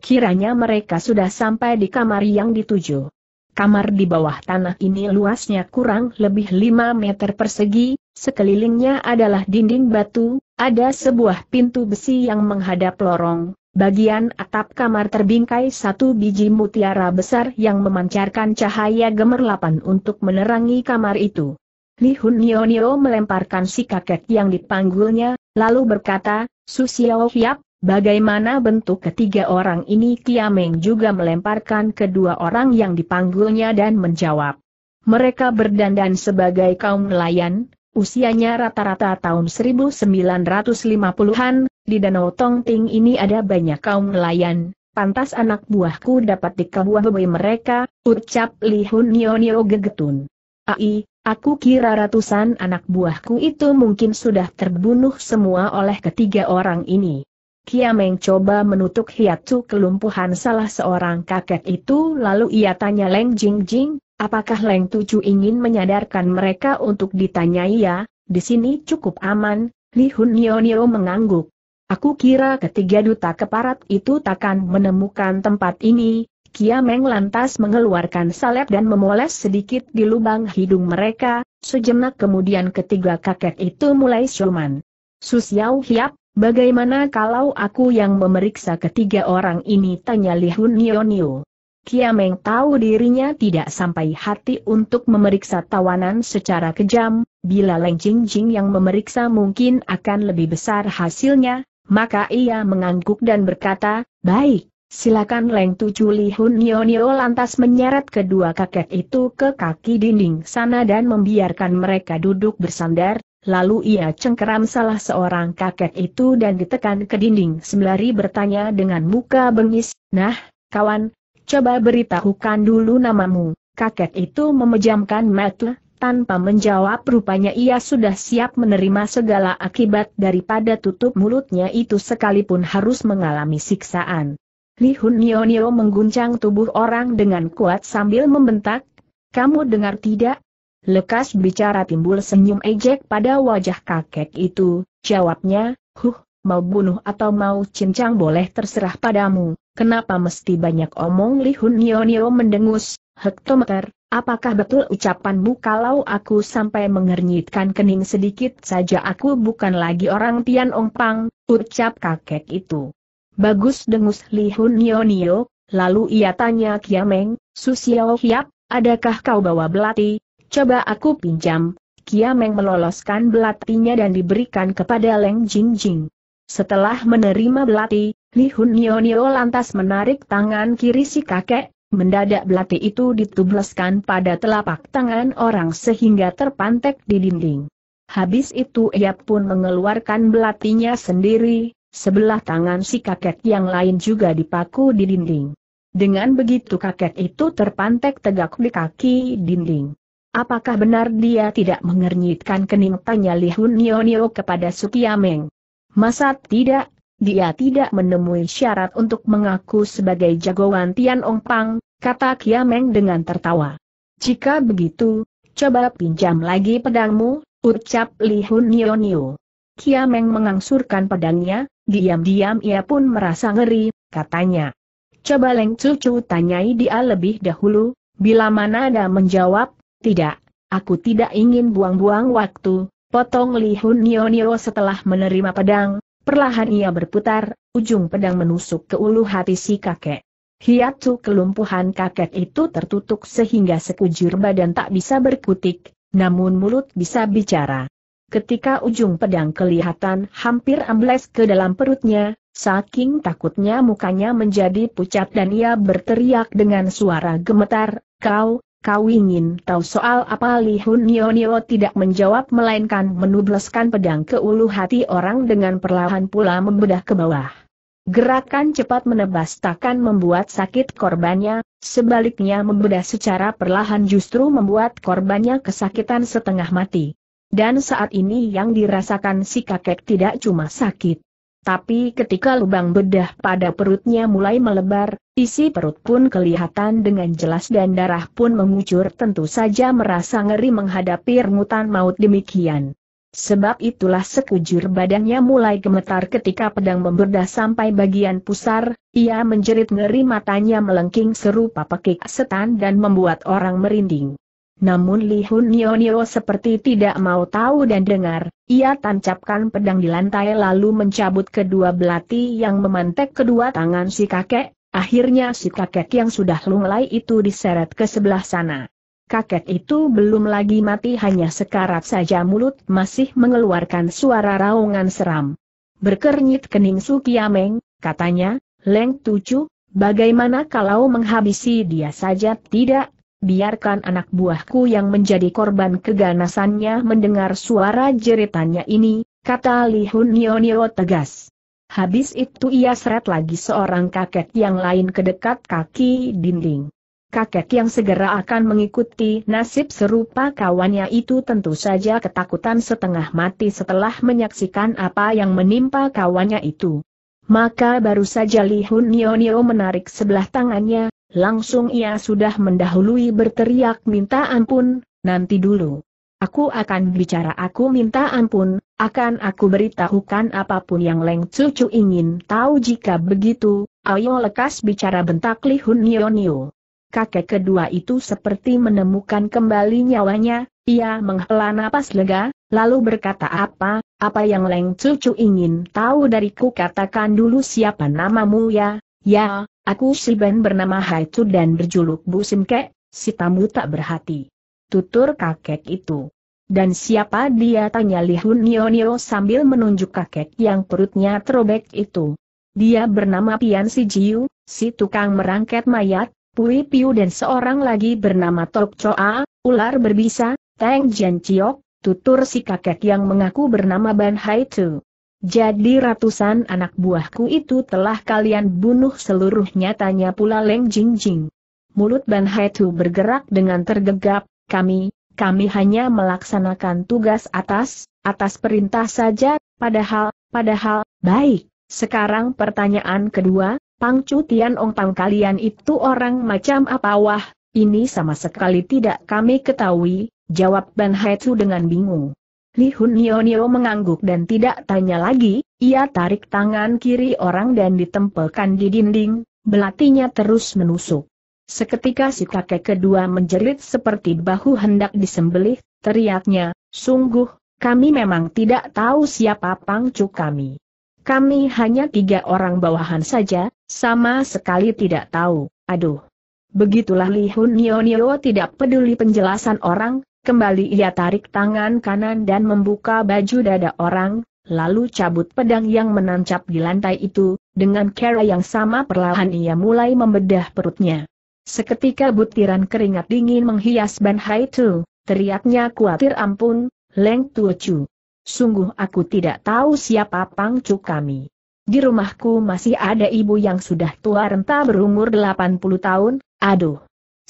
Kiranya mereka sudah sampai di kamar yang dituju. Kamar di bawah tanah ini luasnya kurang lebih 5 meter persegi, sekelilingnya adalah dinding batu, ada sebuah pintu besi yang menghadap lorong, Bagian atap kamar terbingkai satu biji mutiara besar yang memancarkan cahaya gemerlapan untuk menerangi kamar itu. Li Hun Nio Nio melemparkan si kakek yang dipanggulnya, lalu berkata, Su Xiao Hiap, Bagaimana bentuk ketiga orang ini Kiameng juga melemparkan kedua orang yang dipanggulnya dan menjawab. Mereka berdandan sebagai kaum nelayan, usianya rata-rata tahun 1950-an, di Danau Tongting ini ada banyak kaum nelayan, pantas anak buahku dapat bebe mereka, ucap Li Hun Nio Nio gegetun. Ai, aku kira ratusan anak buahku itu mungkin sudah terbunuh semua oleh ketiga orang ini. Kia coba menutup hiatu kelumpuhan salah seorang kakek itu lalu ia tanya Leng Jingjing, apakah Leng Tuju ingin menyadarkan mereka untuk ditanyai ya, di sini cukup aman, Li Hun Nio Nio mengangguk. Aku kira ketiga duta keparat itu takkan menemukan tempat ini, Kia Meng lantas mengeluarkan salep dan memoles sedikit di lubang hidung mereka, sejenak kemudian ketiga kakek itu mulai siuman. Susiau Hiap, Bagaimana kalau aku yang memeriksa ketiga orang ini tanya Li Hun Nio Nio? Kiameng tahu dirinya tidak sampai hati untuk memeriksa tawanan secara kejam, bila Leng Jing Jing yang memeriksa mungkin akan lebih besar hasilnya, maka ia mengangguk dan berkata, baik, silakan Leng Tuju Li Hun Nio Nio. lantas menyeret kedua kakek itu ke kaki dinding sana dan membiarkan mereka duduk bersandar, Lalu ia cengkeram salah seorang kakek itu dan ditekan ke dinding sembari bertanya dengan muka bengis, Nah, kawan, coba beritahukan dulu namamu. Kakek itu memejamkan mata, tanpa menjawab rupanya ia sudah siap menerima segala akibat daripada tutup mulutnya itu sekalipun harus mengalami siksaan. Li Hun Nio Nio mengguncang tubuh orang dengan kuat sambil membentak, kamu dengar tidak, Lekas bicara timbul senyum ejek pada wajah kakek itu, jawabnya, huh, mau bunuh atau mau cincang boleh terserah padamu, kenapa mesti banyak omong Li Hun Nio Nio mendengus, hektometer, apakah betul ucapanmu kalau aku sampai mengernyitkan kening sedikit saja aku bukan lagi orang Tian Ong Pang, ucap kakek itu. Bagus dengus Li Hun Nio Nio, lalu ia tanya Kiameng, susio Hiap, adakah kau bawa belati, coba aku pinjam. Kiameng meloloskan belatinya dan diberikan kepada Leng Jingjing. Setelah menerima belati, Li Hun Nio Nio lantas menarik tangan kiri si kakek, mendadak belati itu ditublaskan pada telapak tangan orang sehingga terpantek di dinding. Habis itu ia pun mengeluarkan belatinya sendiri, sebelah tangan si kakek yang lain juga dipaku di dinding. Dengan begitu kakek itu terpantek tegak di kaki dinding. Apakah benar dia tidak mengernyitkan kening tanya Li Hun Nio Nio kepada Sukiameng? Masa tidak, dia tidak menemui syarat untuk mengaku sebagai jagoan Tian Ong Pang, kata Kiameng dengan tertawa. Jika begitu, coba pinjam lagi pedangmu, ucap Li Hun Nio Nio. Kiameng mengangsurkan pedangnya, diam-diam ia pun merasa ngeri, katanya. Coba Leng Cucu tanyai dia lebih dahulu, bila mana ada menjawab, tidak, aku tidak ingin buang-buang waktu, potong lihun Hun Nio Nio setelah menerima pedang, perlahan ia berputar, ujung pedang menusuk ke ulu hati si kakek. Hiatu kelumpuhan kakek itu tertutup sehingga sekujur badan tak bisa berkutik, namun mulut bisa bicara. Ketika ujung pedang kelihatan hampir ambles ke dalam perutnya, saking takutnya mukanya menjadi pucat dan ia berteriak dengan suara gemetar, kau, Kau ingin tahu soal apa Li Hun Nio Nio tidak menjawab melainkan menubleskan pedang ke ulu hati orang dengan perlahan pula membedah ke bawah. Gerakan cepat menebas takkan membuat sakit korbannya, sebaliknya membedah secara perlahan justru membuat korbannya kesakitan setengah mati. Dan saat ini yang dirasakan si kakek tidak cuma sakit. Tapi ketika lubang bedah pada perutnya mulai melebar, isi perut pun kelihatan dengan jelas dan darah pun mengucur tentu saja merasa ngeri menghadapi rengutan maut demikian. Sebab itulah sekujur badannya mulai gemetar ketika pedang memberdah sampai bagian pusar, ia menjerit ngeri matanya melengking serupa pekik setan dan membuat orang merinding. Namun Li Hun Nio Nio seperti tidak mau tahu dan dengar, ia tancapkan pedang di lantai lalu mencabut kedua belati yang memantek kedua tangan si kakek, akhirnya si kakek yang sudah lunglai itu diseret ke sebelah sana. Kakek itu belum lagi mati hanya sekarat saja mulut masih mengeluarkan suara raungan seram. Berkernyit kening Sukiameng, katanya, Leng Tucu, bagaimana kalau menghabisi dia saja tidak biarkan anak buahku yang menjadi korban keganasannya mendengar suara jeritannya ini, kata Li Hun Nio Nio tegas. Habis itu ia seret lagi seorang kakek yang lain ke dekat kaki dinding. Kakek yang segera akan mengikuti nasib serupa kawannya itu tentu saja ketakutan setengah mati setelah menyaksikan apa yang menimpa kawannya itu. Maka baru saja Li Hun Nio Nio menarik sebelah tangannya, Langsung ia sudah mendahului berteriak minta ampun, nanti dulu. Aku akan bicara aku minta ampun, akan aku beritahukan apapun yang Leng Cucu ingin tahu jika begitu, ayo lekas bicara bentak lihun Hun Nio Kakek kedua itu seperti menemukan kembali nyawanya, ia menghela napas lega, lalu berkata apa, apa yang Leng Cucu ingin tahu dariku katakan dulu siapa namamu ya, ya, Aku si Ben bernama Hai Chu dan berjuluk Bu Simke, si tamu tak berhati. Tutur kakek itu. Dan siapa dia tanya Lihun Nio sambil menunjuk kakek yang perutnya terobek itu. Dia bernama Pian Si Jiu, si tukang merangket mayat, Pui Piu dan seorang lagi bernama Tok Choa, ular berbisa, Teng Jian Ciok, tutur si kakek yang mengaku bernama Ban Hai Chu. Jadi ratusan anak buahku itu telah kalian bunuh seluruhnya tanya pula Leng Jing Jing. Mulut Ban Hai Tu bergerak dengan tergegap, kami, kami hanya melaksanakan tugas atas, atas perintah saja, padahal, padahal, baik. Sekarang pertanyaan kedua, Pangcu Tian pang kalian itu orang macam apa wah, ini sama sekali tidak kami ketahui, jawab Ban Hai Tu dengan bingung. Li Hun Nio Nio mengangguk dan tidak tanya lagi, ia tarik tangan kiri orang dan ditempelkan di dinding, belatinya terus menusuk. Seketika si kakek kedua menjerit seperti bahu hendak disembelih, teriaknya, sungguh, kami memang tidak tahu siapa pangcu kami. Kami hanya tiga orang bawahan saja, sama sekali tidak tahu, aduh. Begitulah Li Hun Nio Nio tidak peduli penjelasan orang, Kembali ia tarik tangan kanan dan membuka baju dada orang, lalu cabut pedang yang menancap di lantai itu, dengan cara yang sama perlahan ia mulai membedah perutnya. Seketika butiran keringat dingin menghias Ban Hai Tu, teriaknya kuatir ampun, Leng tujuh. Sungguh aku tidak tahu siapa pangcu kami. Di rumahku masih ada ibu yang sudah tua renta berumur 80 tahun, aduh.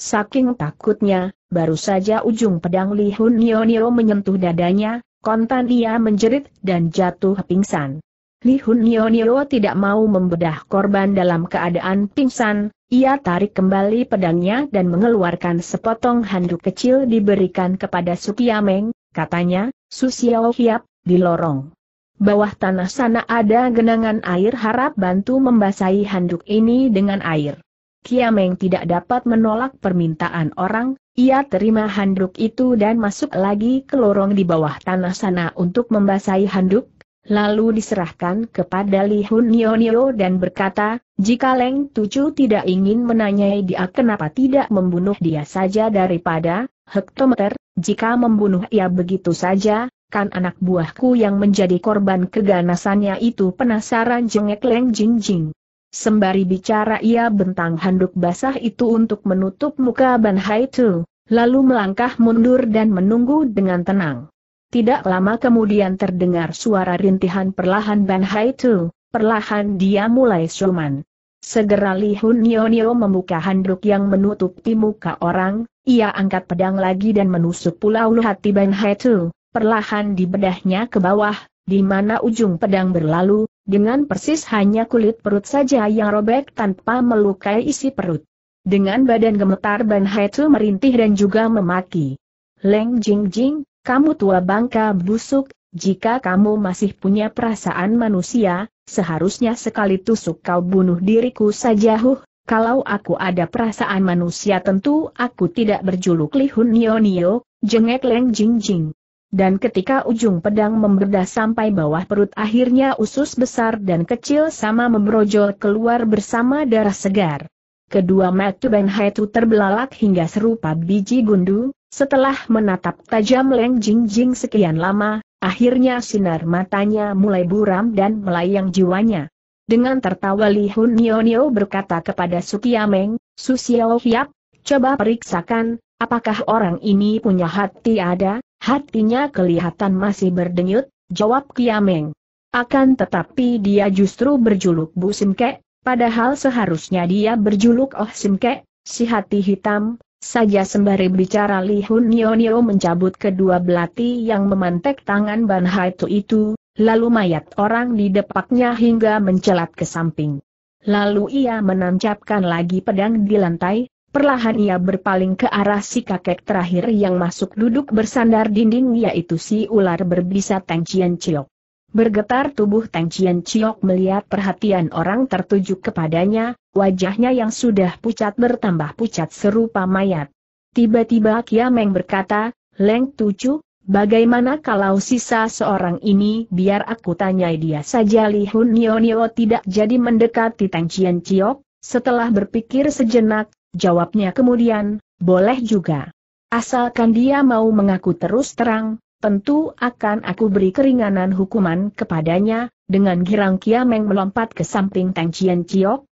Saking takutnya, baru saja ujung pedang Li Hun Nio menyentuh dadanya, kontan ia menjerit dan jatuh pingsan. Li Hun Nio tidak mau membedah korban dalam keadaan pingsan, ia tarik kembali pedangnya dan mengeluarkan sepotong handuk kecil diberikan kepada Sukiameng, katanya, Susiao Hiap, di lorong. Bawah tanah sana ada genangan air harap bantu membasahi handuk ini dengan air. Kiameng tidak dapat menolak permintaan orang, ia terima handuk itu dan masuk lagi ke lorong di bawah tanah sana untuk membasahi handuk, lalu diserahkan kepada Li Hun Nio dan berkata, jika Leng Tucu tidak ingin menanyai dia kenapa tidak membunuh dia saja daripada, hektometer, jika membunuh ia begitu saja, kan anak buahku yang menjadi korban keganasannya itu penasaran jengek Leng Jingjing. Jing. Sembari bicara ia bentang handuk basah itu untuk menutup muka Ban Hai Tu, lalu melangkah mundur dan menunggu dengan tenang. Tidak lama kemudian terdengar suara rintihan perlahan Ban Hai Tu, perlahan dia mulai suman. Segera Li Hun Nio Nio membuka handuk yang menutupi muka orang, ia angkat pedang lagi dan menusuk pulau hati Ban Hai Tu, perlahan dibedahnya ke bawah, di mana ujung pedang berlalu, dengan persis hanya kulit perut saja yang robek tanpa melukai isi perut. Dengan badan gemetar Ban Haitu merintih dan juga memaki. Leng Jing Jing, kamu tua bangka busuk, jika kamu masih punya perasaan manusia, seharusnya sekali tusuk kau bunuh diriku saja huh kalau aku ada perasaan manusia tentu aku tidak berjuluk lihun Neo Nio Nio, jengek Leng Jing Jing dan ketika ujung pedang membedah sampai bawah perut akhirnya usus besar dan kecil sama membrojol keluar bersama darah segar. Kedua mata Ben Haitu terbelalak hingga serupa biji gundu, setelah menatap tajam Leng Jing Jing sekian lama, akhirnya sinar matanya mulai buram dan melayang jiwanya. Dengan tertawa Li Hun Nio Nio berkata kepada Sukiameng, Susiao Hiap, coba periksakan, apakah orang ini punya hati ada? Hatinya kelihatan masih berdenyut, jawab Kiameng. Akan tetapi dia justru berjuluk Bu Simke, padahal seharusnya dia berjuluk Oh Simke, si hati hitam, saja sembari bicara Li Hun Nio Nio mencabut kedua belati yang memantek tangan Ban Haitu itu, lalu mayat orang didepaknya hingga mencelat ke samping. Lalu ia menancapkan lagi pedang di lantai, Perlahan ia berpaling ke arah si kakek terakhir yang masuk duduk bersandar dinding yaitu si ular berbisa Tang Cian Chiok. Bergetar tubuh Tang Cian Chiok melihat perhatian orang tertuju kepadanya, wajahnya yang sudah pucat bertambah pucat serupa mayat. Tiba-tiba Kia Meng berkata, Leng Tucu, bagaimana kalau sisa seorang ini biar aku tanya dia saja Li Hun Nio Nio tidak jadi mendekati Tang Cian Chiok? Setelah berpikir sejenak, Jawabnya kemudian, boleh juga. Asalkan dia mau mengaku terus terang, tentu akan aku beri keringanan hukuman kepadanya, dengan girang Kiameng melompat ke samping Tang Chien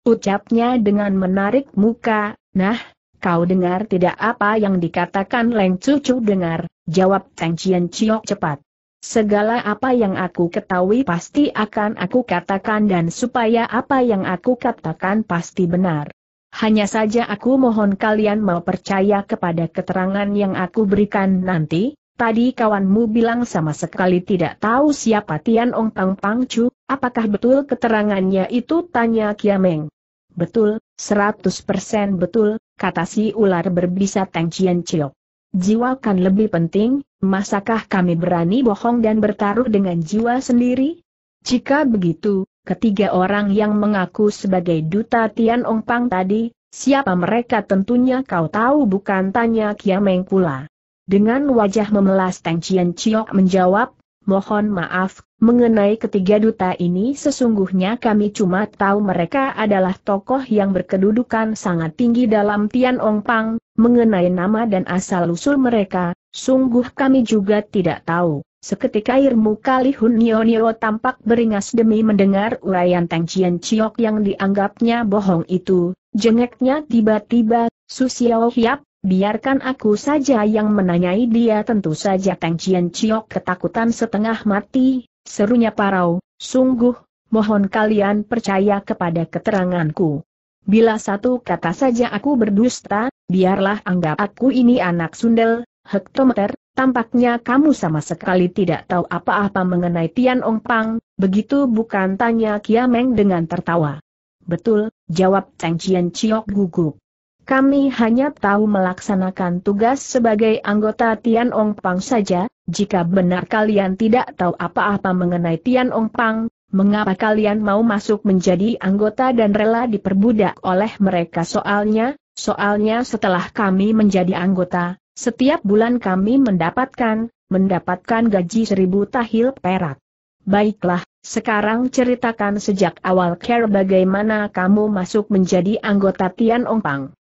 ucapnya dengan menarik muka, nah, kau dengar tidak apa yang dikatakan Leng Cucu dengar, jawab Tang Chien cepat. Segala apa yang aku ketahui pasti akan aku katakan dan supaya apa yang aku katakan pasti benar. Hanya saja aku mohon kalian mau percaya kepada keterangan yang aku berikan nanti, tadi kawanmu bilang sama sekali tidak tahu siapa Tian Ong Pang Pang Chu, apakah betul keterangannya itu tanya Kiameng. Betul, 100% betul, kata si ular berbisa Teng Chien Chiok. Jiwa kan lebih penting, masakah kami berani bohong dan bertaruh dengan jiwa sendiri? Jika begitu, ketiga orang yang mengaku sebagai duta Tian Ong Pang tadi, siapa mereka tentunya kau tahu bukan tanya Kiameng pula. Dengan wajah memelas Teng Chien Chiok menjawab, mohon maaf, mengenai ketiga duta ini sesungguhnya kami cuma tahu mereka adalah tokoh yang berkedudukan sangat tinggi dalam Tian Ong Pang, mengenai nama dan asal-usul mereka, sungguh kami juga tidak tahu. Seketika muka Li Hun Nio Nio tampak beringas demi mendengar uraian Tang Jian Chiok yang dianggapnya bohong itu, jengeknya tiba-tiba, Xiao Hiap, biarkan aku saja yang menanyai dia tentu saja Tang Jian Chiok ketakutan setengah mati, serunya parau, sungguh, mohon kalian percaya kepada keteranganku. Bila satu kata saja aku berdusta, biarlah anggap aku ini anak sundel, hektometer, Tampaknya kamu sama sekali tidak tahu apa-apa mengenai Tian Ong Pang, begitu bukan tanya Kiameng dengan tertawa. Betul, jawab Cheng Chien Chiok gugup. Kami hanya tahu melaksanakan tugas sebagai anggota Tian Ong Pang saja, jika benar kalian tidak tahu apa-apa mengenai Tian Ong Pang, mengapa kalian mau masuk menjadi anggota dan rela diperbudak oleh mereka soalnya, soalnya setelah kami menjadi anggota, setiap bulan kami mendapatkan, mendapatkan gaji seribu tahil perak. Baiklah, sekarang ceritakan sejak awal care bagaimana kamu masuk menjadi anggota Tian Ompang.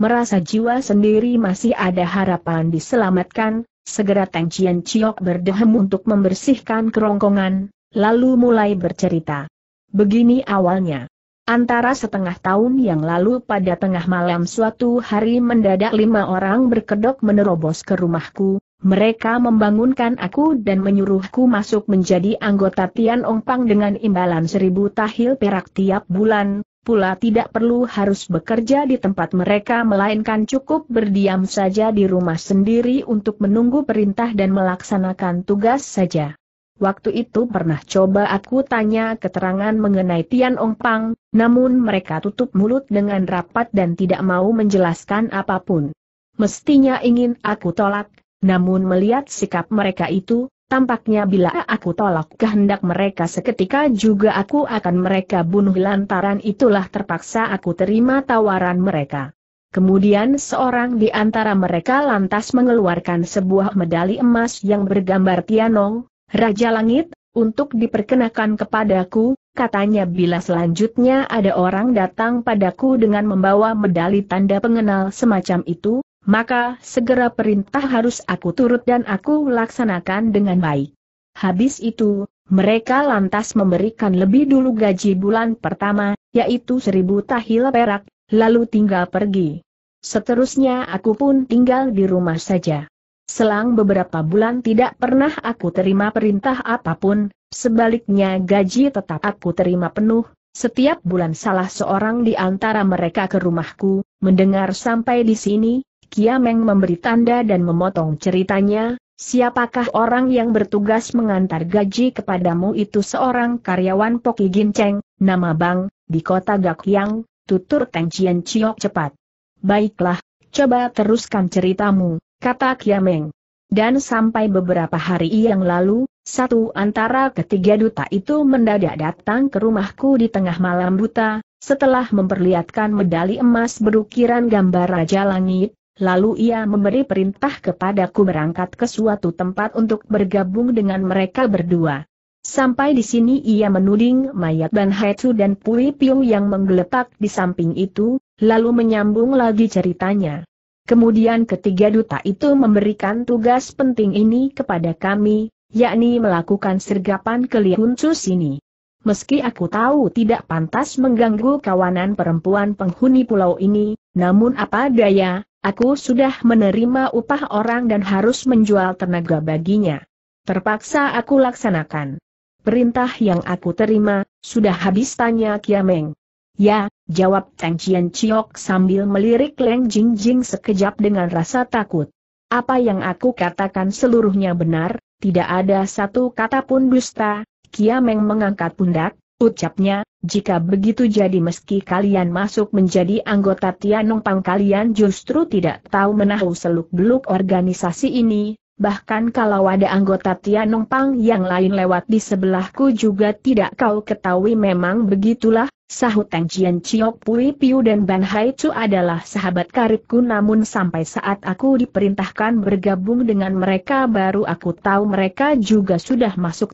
Merasa jiwa sendiri masih ada harapan diselamatkan, segera Teng Chien Chiok berdehem untuk membersihkan kerongkongan, lalu mulai bercerita. Begini awalnya. Antara setengah tahun yang lalu pada tengah malam suatu hari mendadak lima orang berkedok menerobos ke rumahku, mereka membangunkan aku dan menyuruhku masuk menjadi anggota Tian Ongpang dengan imbalan seribu tahil perak tiap bulan, pula tidak perlu harus bekerja di tempat mereka melainkan cukup berdiam saja di rumah sendiri untuk menunggu perintah dan melaksanakan tugas saja. Waktu itu pernah coba aku tanya keterangan mengenai Tian Ong Pang, namun mereka tutup mulut dengan rapat dan tidak mau menjelaskan apapun. Mestinya ingin aku tolak, namun melihat sikap mereka itu, tampaknya bila aku tolak kehendak mereka seketika juga aku akan mereka bunuh lantaran itulah terpaksa aku terima tawaran mereka. Kemudian seorang di antara mereka lantas mengeluarkan sebuah medali emas yang bergambar Tianong, Raja Langit, untuk diperkenakan kepadaku, katanya bila selanjutnya ada orang datang padaku dengan membawa medali tanda pengenal semacam itu, maka segera perintah harus aku turut dan aku laksanakan dengan baik. Habis itu, mereka lantas memberikan lebih dulu gaji bulan pertama, yaitu seribu tahil perak, lalu tinggal pergi. Seterusnya aku pun tinggal di rumah saja. Selang beberapa bulan tidak pernah aku terima perintah apapun, sebaliknya gaji tetap aku terima penuh, setiap bulan salah seorang di antara mereka ke rumahku, mendengar sampai di sini, Kiameng memberi tanda dan memotong ceritanya, siapakah orang yang bertugas mengantar gaji kepadamu itu seorang karyawan Poki Ginceng, nama Bang, di kota Gakyang, tutur Teng Chien cepat. Baiklah, coba teruskan ceritamu, kata Kiameng. Dan sampai beberapa hari yang lalu, satu antara ketiga duta itu mendadak datang ke rumahku di tengah malam buta, setelah memperlihatkan medali emas berukiran gambar Raja Langit, lalu ia memberi perintah kepadaku berangkat ke suatu tempat untuk bergabung dengan mereka berdua. Sampai di sini ia menuding mayat Ban Haetu dan Pui Piu yang menggeletak di samping itu, lalu menyambung lagi ceritanya. Kemudian ketiga duta itu memberikan tugas penting ini kepada kami, yakni melakukan sergapan ke Liuncus ini. Meski aku tahu tidak pantas mengganggu kawanan perempuan penghuni pulau ini, namun apa daya, aku sudah menerima upah orang dan harus menjual tenaga baginya. Terpaksa aku laksanakan. Perintah yang aku terima, sudah habis tanya Kiameng. Ya, jawab Tang Chien Chiok sambil melirik Leng Jing Jing sekejap dengan rasa takut. Apa yang aku katakan seluruhnya benar, tidak ada satu kata pun dusta, Kia Meng mengangkat pundak, ucapnya, jika begitu jadi meski kalian masuk menjadi anggota Tianong Pang kalian justru tidak tahu menahu seluk-beluk organisasi ini, bahkan kalau ada anggota Tianong Pang yang lain lewat di sebelahku juga tidak kau ketahui memang begitulah, sahut Tang Jian Chiok Pui Piu dan Ban Hai Chu adalah sahabat karibku namun sampai saat aku diperintahkan bergabung dengan mereka baru aku tahu mereka juga sudah masuk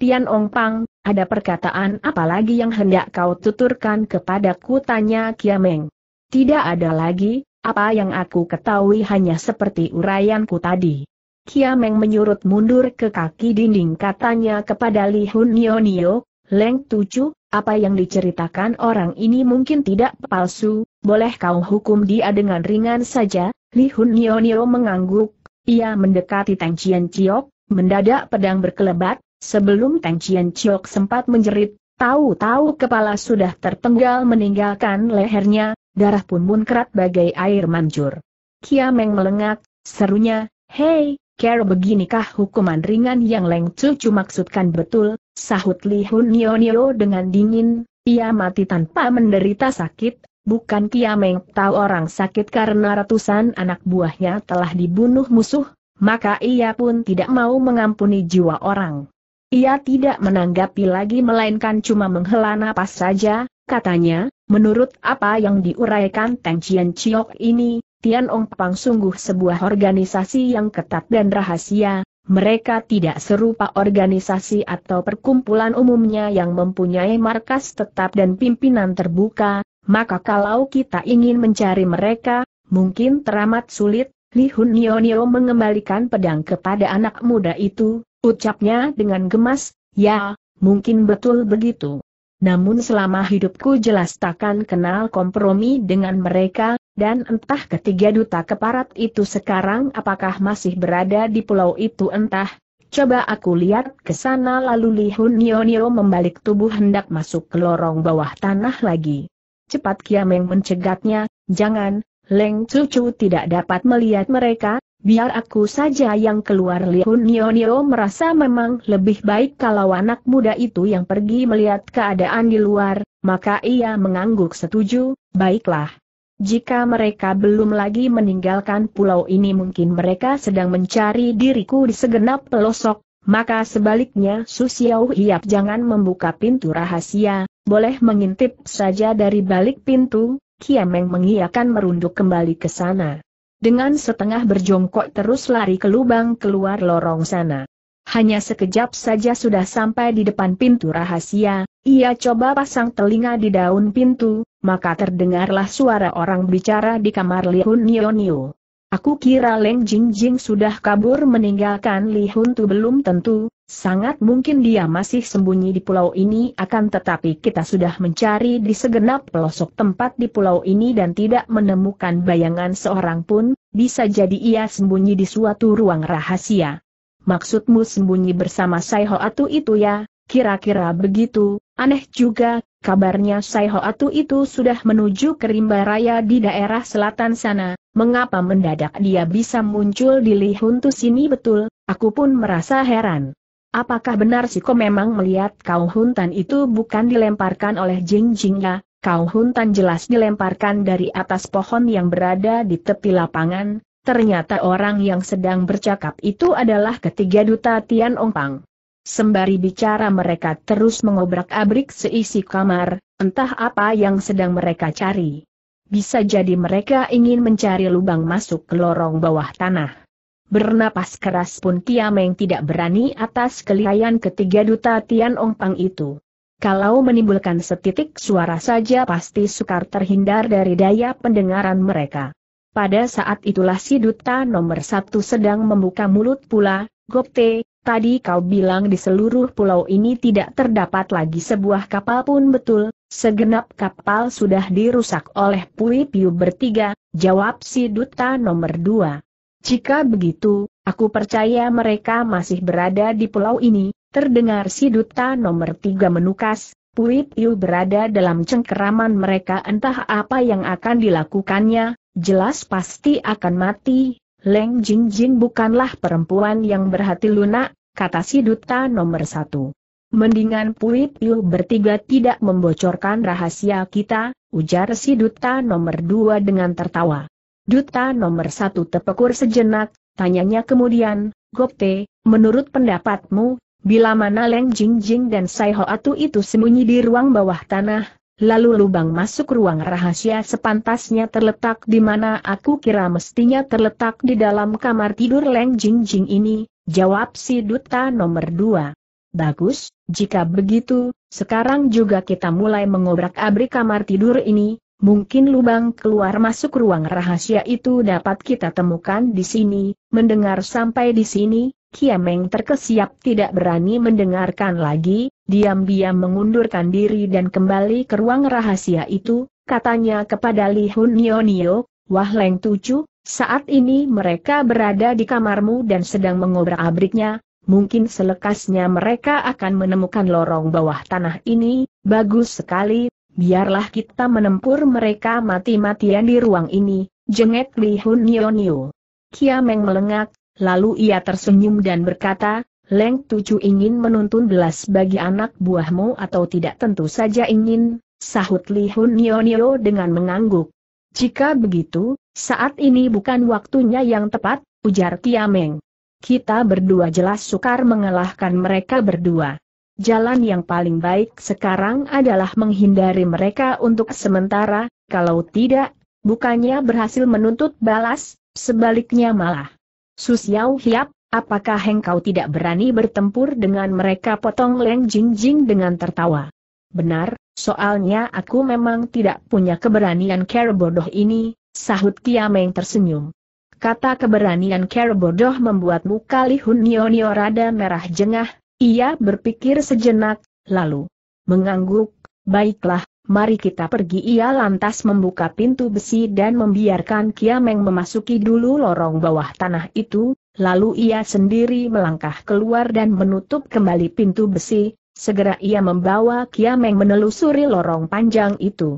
Pang. ada perkataan apalagi yang hendak kau tuturkan kepadaku tanya Kiameng. Tidak ada lagi, apa yang aku ketahui hanya seperti uraianku tadi. Kiameng menyurut mundur ke kaki dinding katanya kepada Li Hun Nio Nio, Leng Tucu, apa yang diceritakan orang ini mungkin tidak palsu, boleh kau hukum dia dengan ringan saja, Li Hun Nio Nio mengangguk, ia mendekati Tang Cian Chiok, mendadak pedang berkelebat, sebelum Tang Cian Chiok sempat menjerit, tahu-tahu kepala sudah tertenggal meninggalkan lehernya, darah pun munkrat bagai air mancur. Kiameng melengak, serunya, hei, Kero beginikah hukuman ringan yang Leng Cucu maksudkan betul, sahut Li Hun Nio Nio dengan dingin, ia mati tanpa menderita sakit, bukan Kia Meng tahu orang sakit karena ratusan anak buahnya telah dibunuh musuh, maka ia pun tidak mau mengampuni jiwa orang. Ia tidak menanggapi lagi melainkan cuma menghela napas saja, katanya, menurut apa yang diuraikan Teng Chien Chiok ini, Tian Ong Pang sungguh sebuah organisasi yang ketat dan rahasia, mereka tidak serupa organisasi atau perkumpulan umumnya yang mempunyai markas tetap dan pimpinan terbuka, maka kalau kita ingin mencari mereka, mungkin teramat sulit, Li Hun Nio mengembalikan pedang kepada anak muda itu, ucapnya dengan gemas, ya, mungkin betul begitu. Namun selama hidupku jelas takkan kenal kompromi dengan mereka, dan entah ketiga duta keparat itu sekarang apakah masih berada di pulau itu entah. Coba aku lihat ke sana lalu Li Hun Nio Nio membalik tubuh hendak masuk ke lorong bawah tanah lagi. Cepat Kiameng mencegatnya, jangan, Leng Cucu tidak dapat melihat mereka, biar aku saja yang keluar Li Hun Nio Nio merasa memang lebih baik kalau anak muda itu yang pergi melihat keadaan di luar, maka ia mengangguk setuju, baiklah. Jika mereka belum lagi meninggalkan pulau ini mungkin mereka sedang mencari diriku di segenap pelosok, maka sebaliknya Susiau Hiap jangan membuka pintu rahasia, boleh mengintip saja dari balik pintu, Kiameng mengiakan merunduk kembali ke sana. Dengan setengah berjongkok terus lari ke lubang keluar lorong sana. Hanya sekejap saja sudah sampai di depan pintu rahasia, ia coba pasang telinga di daun pintu, maka terdengarlah suara orang bicara di kamar Lihun Nio. Aku kira Leng Jing Jing sudah kabur meninggalkan Lihun Tu belum tentu, sangat mungkin dia masih sembunyi di pulau ini akan tetapi kita sudah mencari di segenap pelosok tempat di pulau ini dan tidak menemukan bayangan seorang pun, bisa jadi ia sembunyi di suatu ruang rahasia. Maksudmu sembunyi bersama Saiho Atu itu ya? Kira-kira begitu, aneh juga, kabarnya Saiho Atu itu sudah menuju ke Rimba Raya di daerah selatan sana, mengapa mendadak dia bisa muncul di Lihuntu sini betul, aku pun merasa heran. Apakah benar sih Siko memang melihat kau Huntan itu bukan dilemparkan oleh Jing Jing ya? Kau Huntan jelas dilemparkan dari atas pohon yang berada di tepi lapangan, Ternyata orang yang sedang bercakap itu adalah ketiga duta Tian Pang. Sembari bicara mereka terus mengobrak-abrik seisi kamar, entah apa yang sedang mereka cari. Bisa jadi mereka ingin mencari lubang masuk ke lorong bawah tanah. Bernapas keras pun Tiameng tidak berani atas kelihayan ketiga duta Tian Pang itu. Kalau menimbulkan setitik suara saja pasti sukar terhindar dari daya pendengaran mereka. Pada saat itulah si duta nomor satu sedang membuka mulut pula, Gopte, tadi kau bilang di seluruh pulau ini tidak terdapat lagi sebuah kapal pun betul, segenap kapal sudah dirusak oleh Pui Piu bertiga, jawab si duta nomor dua. Jika begitu, aku percaya mereka masih berada di pulau ini, terdengar si duta nomor tiga menukas, Pui Piu berada dalam cengkeraman mereka entah apa yang akan dilakukannya, jelas pasti akan mati, Leng Jingjing bukanlah perempuan yang berhati lunak, kata si duta nomor satu. Mendingan Pui Piu bertiga tidak membocorkan rahasia kita, ujar si duta nomor dua dengan tertawa. Duta nomor satu tepekur sejenak, tanyanya kemudian, Gopte, menurut pendapatmu, bila mana Leng Jingjing dan Sai Hoatu itu sembunyi di ruang bawah tanah, Lalu lubang masuk ruang rahasia sepantasnya terletak di mana aku kira mestinya terletak di dalam kamar tidur Leng Jing Jing ini, jawab si duta nomor dua. Bagus, jika begitu, sekarang juga kita mulai mengobrak-abrik kamar tidur ini, mungkin lubang keluar masuk ruang rahasia itu dapat kita temukan di sini, mendengar sampai di sini, Kiameng terkesiap tidak berani mendengarkan lagi, diam-diam mengundurkan diri dan kembali ke ruang rahasia itu, katanya kepada Li Hun Nio, Wah Leng Tucu, saat ini mereka berada di kamarmu dan sedang mengobrak-abriknya, mungkin selekasnya mereka akan menemukan lorong bawah tanah ini, bagus sekali, biarlah kita menempur mereka mati-matian di ruang ini, jengek Li Hun Yonio. Kiameng melengak, lalu ia tersenyum dan berkata, Leng Tuju ingin menuntun belas bagi anak buahmu atau tidak tentu saja ingin, sahut Li Hun Nio Nio dengan mengangguk. Jika begitu, saat ini bukan waktunya yang tepat, ujar Kiameng. Kita berdua jelas sukar mengalahkan mereka berdua. Jalan yang paling baik sekarang adalah menghindari mereka untuk sementara, kalau tidak, bukannya berhasil menuntut balas, sebaliknya malah. Susiau Hiap, Apakah engkau tidak berani bertempur dengan mereka potong Leng Jing Jing dengan tertawa? Benar, soalnya aku memang tidak punya keberanian kerbau bodoh ini, sahut Kiameng tersenyum. Kata keberanian kerbau bodoh membuat muka Li Hun Nionio rada merah jengah, ia berpikir sejenak, lalu mengangguk, baiklah, mari kita pergi ia lantas membuka pintu besi dan membiarkan Kiameng memasuki dulu lorong bawah tanah itu, Lalu ia sendiri melangkah keluar dan menutup kembali pintu besi, segera ia membawa Kiameng menelusuri lorong panjang itu.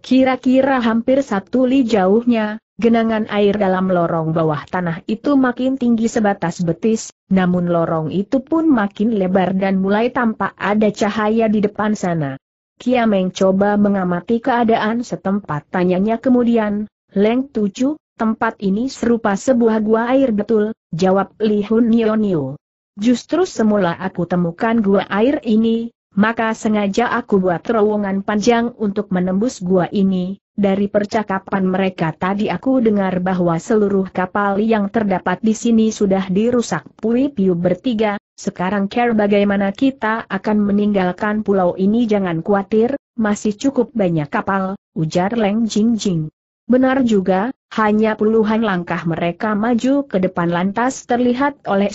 Kira-kira hampir satu li jauhnya, genangan air dalam lorong bawah tanah itu makin tinggi sebatas betis, namun lorong itu pun makin lebar dan mulai tampak ada cahaya di depan sana. Kiameng coba mengamati keadaan setempat tanyanya kemudian, Leng Tujuh, Tempat ini serupa sebuah gua air betul, jawab Li Hun Nio. Justru semula aku temukan gua air ini, maka sengaja aku buat terowongan panjang untuk menembus gua ini. Dari percakapan mereka tadi aku dengar bahwa seluruh kapal yang terdapat di sini sudah dirusak Pui Piu bertiga, sekarang care bagaimana kita akan meninggalkan pulau ini jangan khawatir, masih cukup banyak kapal, ujar Leng Jing Jing. Benar juga, hanya puluhan langkah mereka maju ke depan lantas terlihat oleh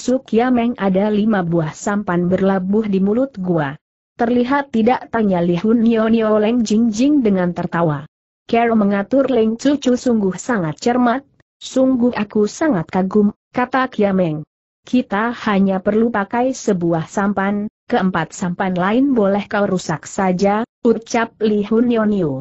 Meng ada lima buah sampan berlabuh di mulut gua. Terlihat tidak tanya Lihun Nio Nio Leng Jing Jing dengan tertawa. Carol mengatur Leng Cucu sungguh sangat cermat, sungguh aku sangat kagum, kata Kiameng. Kita hanya perlu pakai sebuah sampan, keempat sampan lain boleh kau rusak saja, ucap Lihun Nio Nio.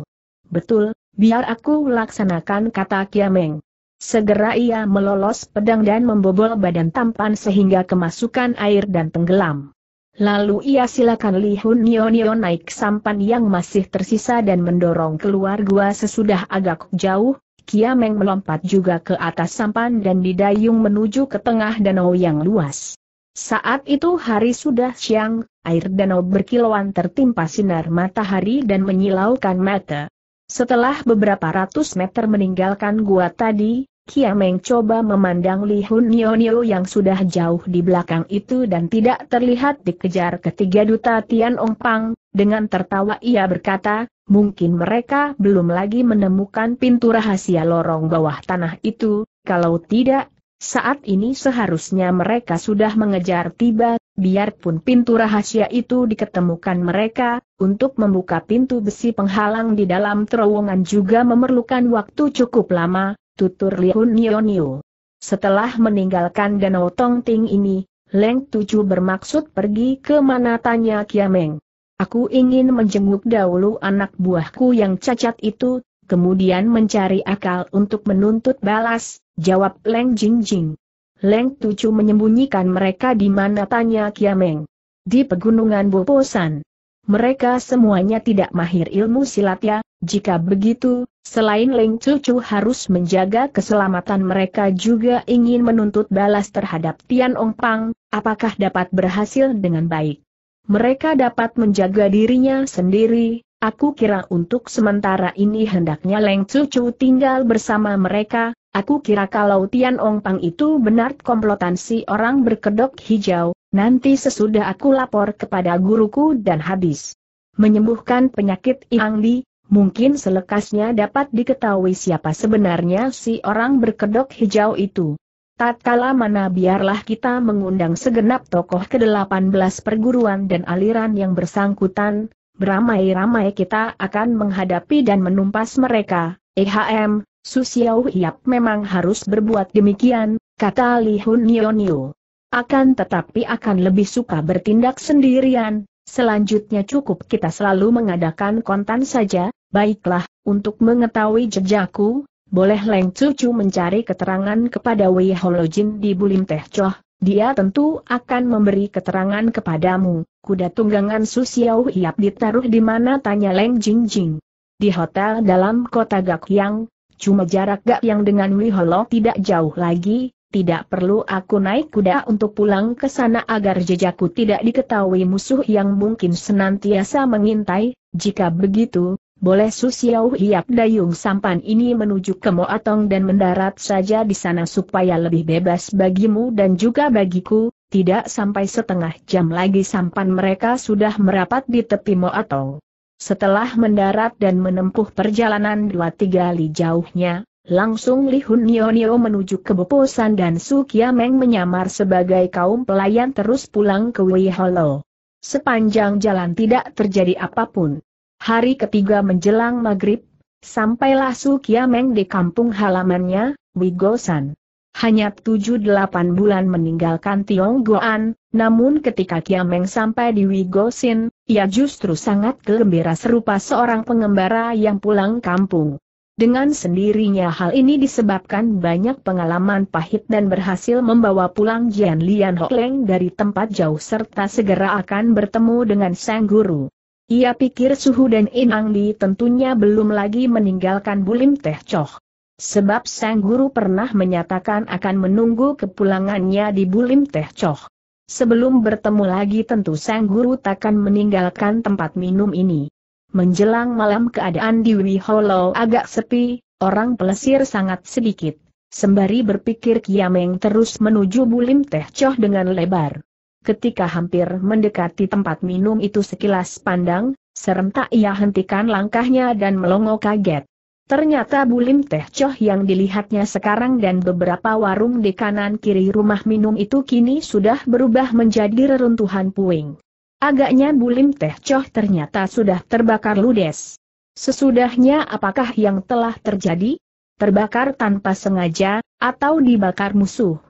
Betul, Biar aku laksanakan kata Kiameng. Segera ia melolos pedang dan membobol badan tampan sehingga kemasukan air dan tenggelam. Lalu ia silakan Li Hun Nio naik sampan yang masih tersisa dan mendorong keluar gua sesudah agak jauh, Kiameng melompat juga ke atas sampan dan didayung menuju ke tengah danau yang luas. Saat itu hari sudah siang, air danau berkilauan tertimpa sinar matahari dan menyilaukan mata. Setelah beberapa ratus meter meninggalkan gua tadi, Kiameng coba memandang Li Hun Nio Nio yang sudah jauh di belakang itu dan tidak terlihat dikejar ketiga duta Tian Ong Pang, dengan tertawa ia berkata, mungkin mereka belum lagi menemukan pintu rahasia lorong bawah tanah itu, kalau tidak, saat ini seharusnya mereka sudah mengejar tiba biarpun pintu rahasia itu diketemukan mereka, untuk membuka pintu besi penghalang di dalam terowongan juga memerlukan waktu cukup lama, tutur Lihun Nionio. Setelah meninggalkan Danau Tongting ini, Leng Tuju bermaksud pergi ke mana tanya Kiameng. Aku ingin menjenguk dahulu anak buahku yang cacat itu, kemudian mencari akal untuk menuntut balas, jawab Leng Jingjing. Leng Tucu menyembunyikan mereka di mana tanya Kiameng. Di pegunungan Boposan. Mereka semuanya tidak mahir ilmu silat ya, jika begitu, selain Leng Tucu harus menjaga keselamatan mereka juga ingin menuntut balas terhadap Tian Ong Pang, apakah dapat berhasil dengan baik. Mereka dapat menjaga dirinya sendiri, Aku kira untuk sementara ini hendaknya Leng Cucu tinggal bersama mereka, Aku kira kalau Tian Ong Pang itu benar komplotan si orang berkedok hijau, nanti sesudah aku lapor kepada guruku dan habis. Menyembuhkan penyakit Iang Di, mungkin selekasnya dapat diketahui siapa sebenarnya si orang berkedok hijau itu. Tatkala mana biarlah kita mengundang segenap tokoh ke-18 perguruan dan aliran yang bersangkutan, beramai-ramai kita akan menghadapi dan menumpas mereka, EHM, Susiau Hiap memang harus berbuat demikian, kata Li Hun Nio. Akan tetapi akan lebih suka bertindak sendirian, selanjutnya cukup kita selalu mengadakan kontan saja, baiklah, untuk mengetahui jejakku, boleh Leng Cucu mencari keterangan kepada Wei Holojin di Bulim Teh Choh, dia tentu akan memberi keterangan kepadamu. Kuda tunggangan Susiau Hiap ditaruh di mana tanya Leng Jingjing. Di hotel dalam kota Gakyang, Cuma jarak gak yang dengan Wiholo tidak jauh lagi, tidak perlu aku naik kuda untuk pulang ke sana agar jejakku tidak diketahui musuh yang mungkin senantiasa mengintai, jika begitu, boleh Susiau hiap dayung sampan ini menuju ke Moatong dan mendarat saja di sana supaya lebih bebas bagimu dan juga bagiku, tidak sampai setengah jam lagi sampan mereka sudah merapat di tepi Moatong. Setelah mendarat dan menempuh perjalanan dua tiga li jauhnya, langsung Li Hun Nio menuju ke Boposan dan Su Kiameng menyamar sebagai kaum pelayan terus pulang ke Wei Hollow. Sepanjang jalan tidak terjadi apapun. Hari ketiga menjelang maghrib, sampailah Su Kiameng di kampung halamannya, Wigosan. Hanya tujuh delapan bulan meninggalkan Tionggoan, namun ketika Kiameng sampai di Wigosin, ia justru sangat gembira serupa seorang pengembara yang pulang kampung. Dengan sendirinya hal ini disebabkan banyak pengalaman pahit dan berhasil membawa pulang Jian Lian Hokleng dari tempat jauh serta segera akan bertemu dengan sang guru. Ia pikir Suhu dan Inang Li tentunya belum lagi meninggalkan Bulim Teh Choh. Sebab sang guru pernah menyatakan akan menunggu kepulangannya di Bulim Teh Choh. Sebelum bertemu lagi tentu sang guru takkan meninggalkan tempat minum ini. Menjelang malam keadaan di Wiholo agak sepi, orang pelesir sangat sedikit. Sembari berpikir Kiameng terus menuju bulim teh coh dengan lebar. Ketika hampir mendekati tempat minum itu sekilas pandang, serentak ia hentikan langkahnya dan melongo kaget. Ternyata bulim teh coh yang dilihatnya sekarang dan beberapa warung di kanan kiri rumah minum itu kini sudah berubah menjadi reruntuhan puing. Agaknya bulim teh coh ternyata sudah terbakar ludes. Sesudahnya apakah yang telah terjadi? Terbakar tanpa sengaja, atau dibakar musuh?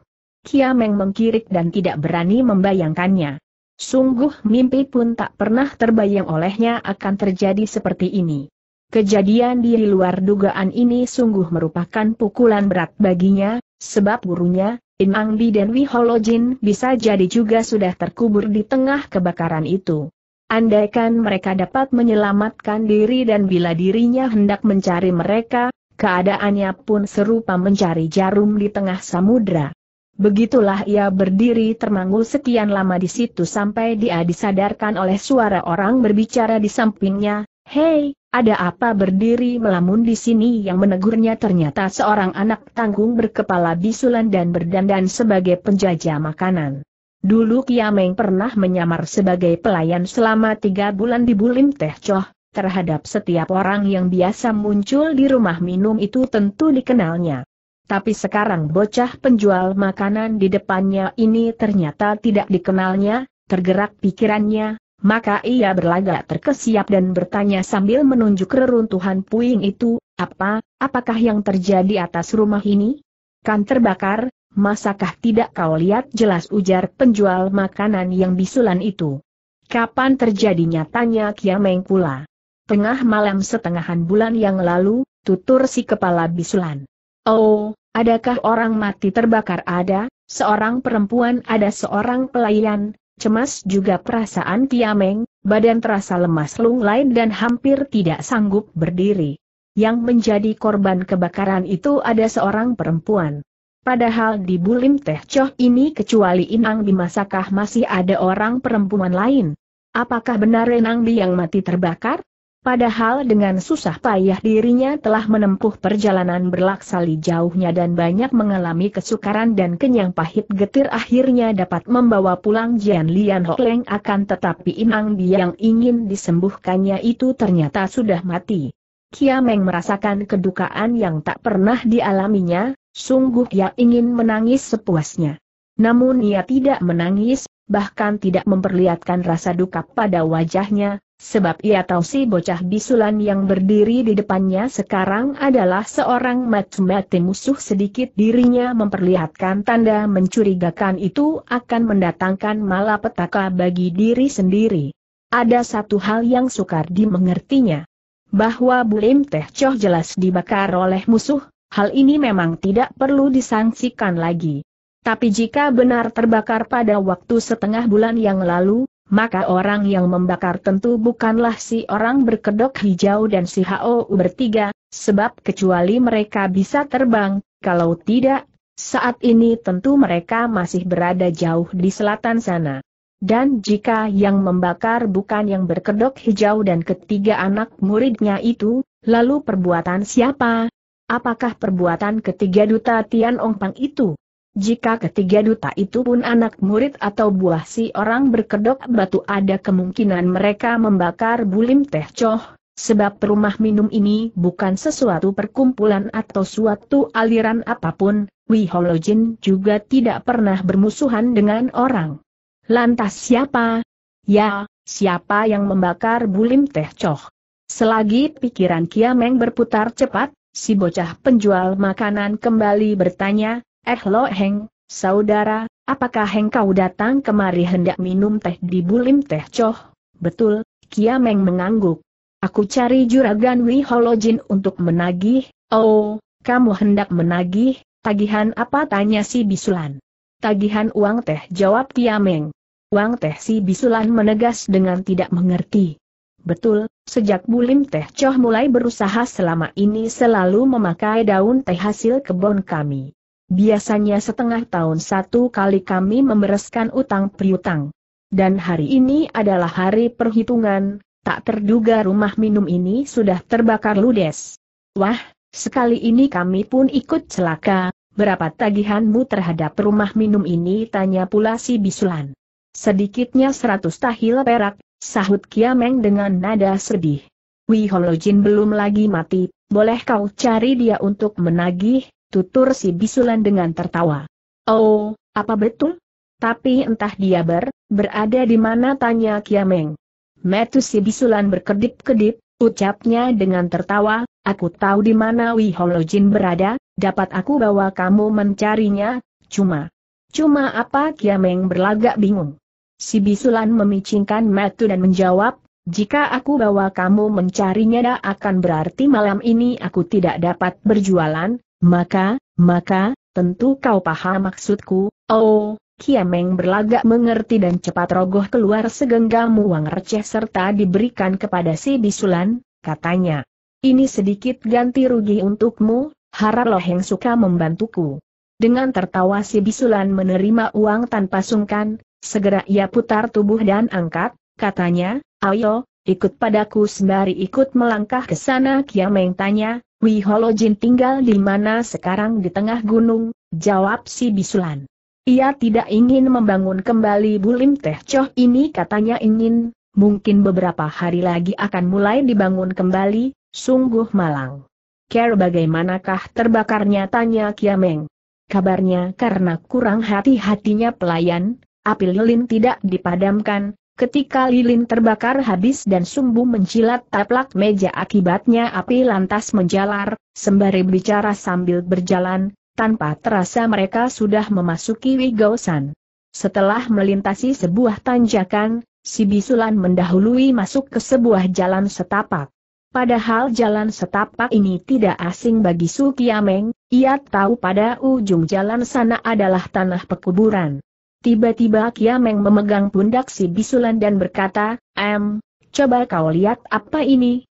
Kiameng mengkirik dan tidak berani membayangkannya. Sungguh mimpi pun tak pernah terbayang olehnya akan terjadi seperti ini. Kejadian di luar dugaan ini sungguh merupakan pukulan berat baginya, sebab gurunya, Inang dan Wiholojin bisa jadi juga sudah terkubur di tengah kebakaran itu. Andaikan mereka dapat menyelamatkan diri dan bila dirinya hendak mencari mereka, keadaannya pun serupa mencari jarum di tengah samudra. Begitulah ia berdiri termangu sekian lama di situ sampai dia disadarkan oleh suara orang berbicara di sampingnya, Hei, ada apa berdiri melamun di sini yang menegurnya ternyata seorang anak tanggung berkepala bisulan dan berdandan sebagai penjajah makanan. Dulu Kiameng pernah menyamar sebagai pelayan selama tiga bulan di Bulim Teh Choh, terhadap setiap orang yang biasa muncul di rumah minum itu tentu dikenalnya. Tapi sekarang bocah penjual makanan di depannya ini ternyata tidak dikenalnya, tergerak pikirannya, maka ia berlagak terkesiap dan bertanya sambil menunjuk reruntuhan puing itu, apa, apakah yang terjadi atas rumah ini? Kan terbakar, masakah tidak kau lihat jelas ujar penjual makanan yang bisulan itu? Kapan terjadinya tanya Kiameng pula. Tengah malam setengahan bulan yang lalu, tutur si kepala bisulan. Oh, adakah orang mati terbakar ada, seorang perempuan ada seorang pelayan, cemas juga perasaan Kiameng, badan terasa lemas lunglai dan hampir tidak sanggup berdiri. Yang menjadi korban kebakaran itu ada seorang perempuan. Padahal di Bulim Teh Choh ini kecuali Inang masakah masih ada orang perempuan lain. Apakah benar Inang Bi yang mati terbakar? Padahal dengan susah payah dirinya telah menempuh perjalanan berlaksali jauhnya dan banyak mengalami kesukaran dan kenyang pahit getir akhirnya dapat membawa pulang Jian Lian Ho Leng akan tetapi Inang Bi yang ingin disembuhkannya itu ternyata sudah mati. Kia Meng merasakan kedukaan yang tak pernah dialaminya, sungguh ia ingin menangis sepuasnya. Namun ia tidak menangis, bahkan tidak memperlihatkan rasa duka pada wajahnya, sebab ia tahu si bocah bisulan yang berdiri di depannya sekarang adalah seorang mati-mati musuh sedikit dirinya memperlihatkan tanda mencurigakan itu akan mendatangkan malapetaka bagi diri sendiri. Ada satu hal yang sukar dimengertinya. Bahwa Bulim Teh Choh jelas dibakar oleh musuh, hal ini memang tidak perlu disangsikan lagi. Tapi jika benar terbakar pada waktu setengah bulan yang lalu, maka orang yang membakar tentu bukanlah si orang berkedok hijau dan si Hao bertiga, sebab kecuali mereka bisa terbang, kalau tidak, saat ini tentu mereka masih berada jauh di selatan sana. Dan jika yang membakar bukan yang berkedok hijau dan ketiga anak muridnya itu, lalu perbuatan siapa? Apakah perbuatan ketiga duta Tian Ong Pang itu? Jika ketiga duta itu pun anak murid atau buah si orang berkedok batu ada kemungkinan mereka membakar bulim teh coh, Sebab rumah minum ini bukan sesuatu perkumpulan atau suatu aliran apapun, Wiholojin juga tidak pernah bermusuhan dengan orang. Lantas siapa? Ya, siapa yang membakar bulim teh coh? Selagi pikiran Kiameng berputar cepat, si bocah penjual makanan kembali bertanya, Eh Lo Heng, saudara, apakah Heng kau datang kemari hendak minum teh di bulim teh coh? Betul, Kia Meng mengangguk. Aku cari juragan Holojin untuk menagih, oh, kamu hendak menagih, tagihan apa tanya si Bisulan. Tagihan uang teh jawab Kia Meng. Uang teh si Bisulan menegas dengan tidak mengerti. Betul, sejak Bulim Teh Coh mulai berusaha selama ini selalu memakai daun teh hasil kebun kami. Biasanya setengah tahun satu kali kami membereskan utang priutang Dan hari ini adalah hari perhitungan, tak terduga rumah minum ini sudah terbakar ludes. Wah, sekali ini kami pun ikut celaka, berapa tagihanmu terhadap rumah minum ini tanya pula si Bisulan. Sedikitnya seratus tahil perak, sahut Kiameng dengan nada sedih. Wiholojin belum lagi mati, boleh kau cari dia untuk menagih, tutur si bisulan dengan tertawa. Oh, apa betul? Tapi entah dia ber, berada di mana tanya Kiameng. Metu si bisulan berkedip-kedip, ucapnya dengan tertawa, aku tahu di mana Wiholojin berada, dapat aku bawa kamu mencarinya, cuma. Cuma apa Kiameng berlagak bingung. Si bisulan memicingkan metu dan menjawab, jika aku bawa kamu mencarinya dah akan berarti malam ini aku tidak dapat berjualan, maka, maka, tentu kau paham maksudku, oh, Kiameng berlagak mengerti dan cepat rogoh keluar segenggam uang receh serta diberikan kepada si bisulan, katanya. Ini sedikit ganti rugi untukmu, harap loheng suka membantuku. Dengan tertawa si bisulan menerima uang tanpa sungkan, segera ia putar tubuh dan angkat, katanya, ayo, ikut padaku sembari ikut melangkah ke sana Kiameng tanya, Wi Holojin tinggal di mana sekarang di tengah gunung, jawab si Bisulan. Ia tidak ingin membangun kembali Bulim Teh coh ini katanya ingin, mungkin beberapa hari lagi akan mulai dibangun kembali, sungguh malang. Care bagaimanakah terbakarnya tanya Kiameng. Kabarnya karena kurang hati-hatinya pelayan, api lilin tidak dipadamkan, Ketika lilin terbakar habis dan sumbu mencilat taplak meja akibatnya api lantas menjalar, sembari bicara sambil berjalan, tanpa terasa mereka sudah memasuki Wigausan. Setelah melintasi sebuah tanjakan, si bisulan mendahului masuk ke sebuah jalan setapak. Padahal jalan setapak ini tidak asing bagi Su Kiameng, ia tahu pada ujung jalan sana adalah tanah pekuburan. Tiba-tiba Kiameng memegang pundak si bisulan dan berkata, Em, coba kau lihat apa ini,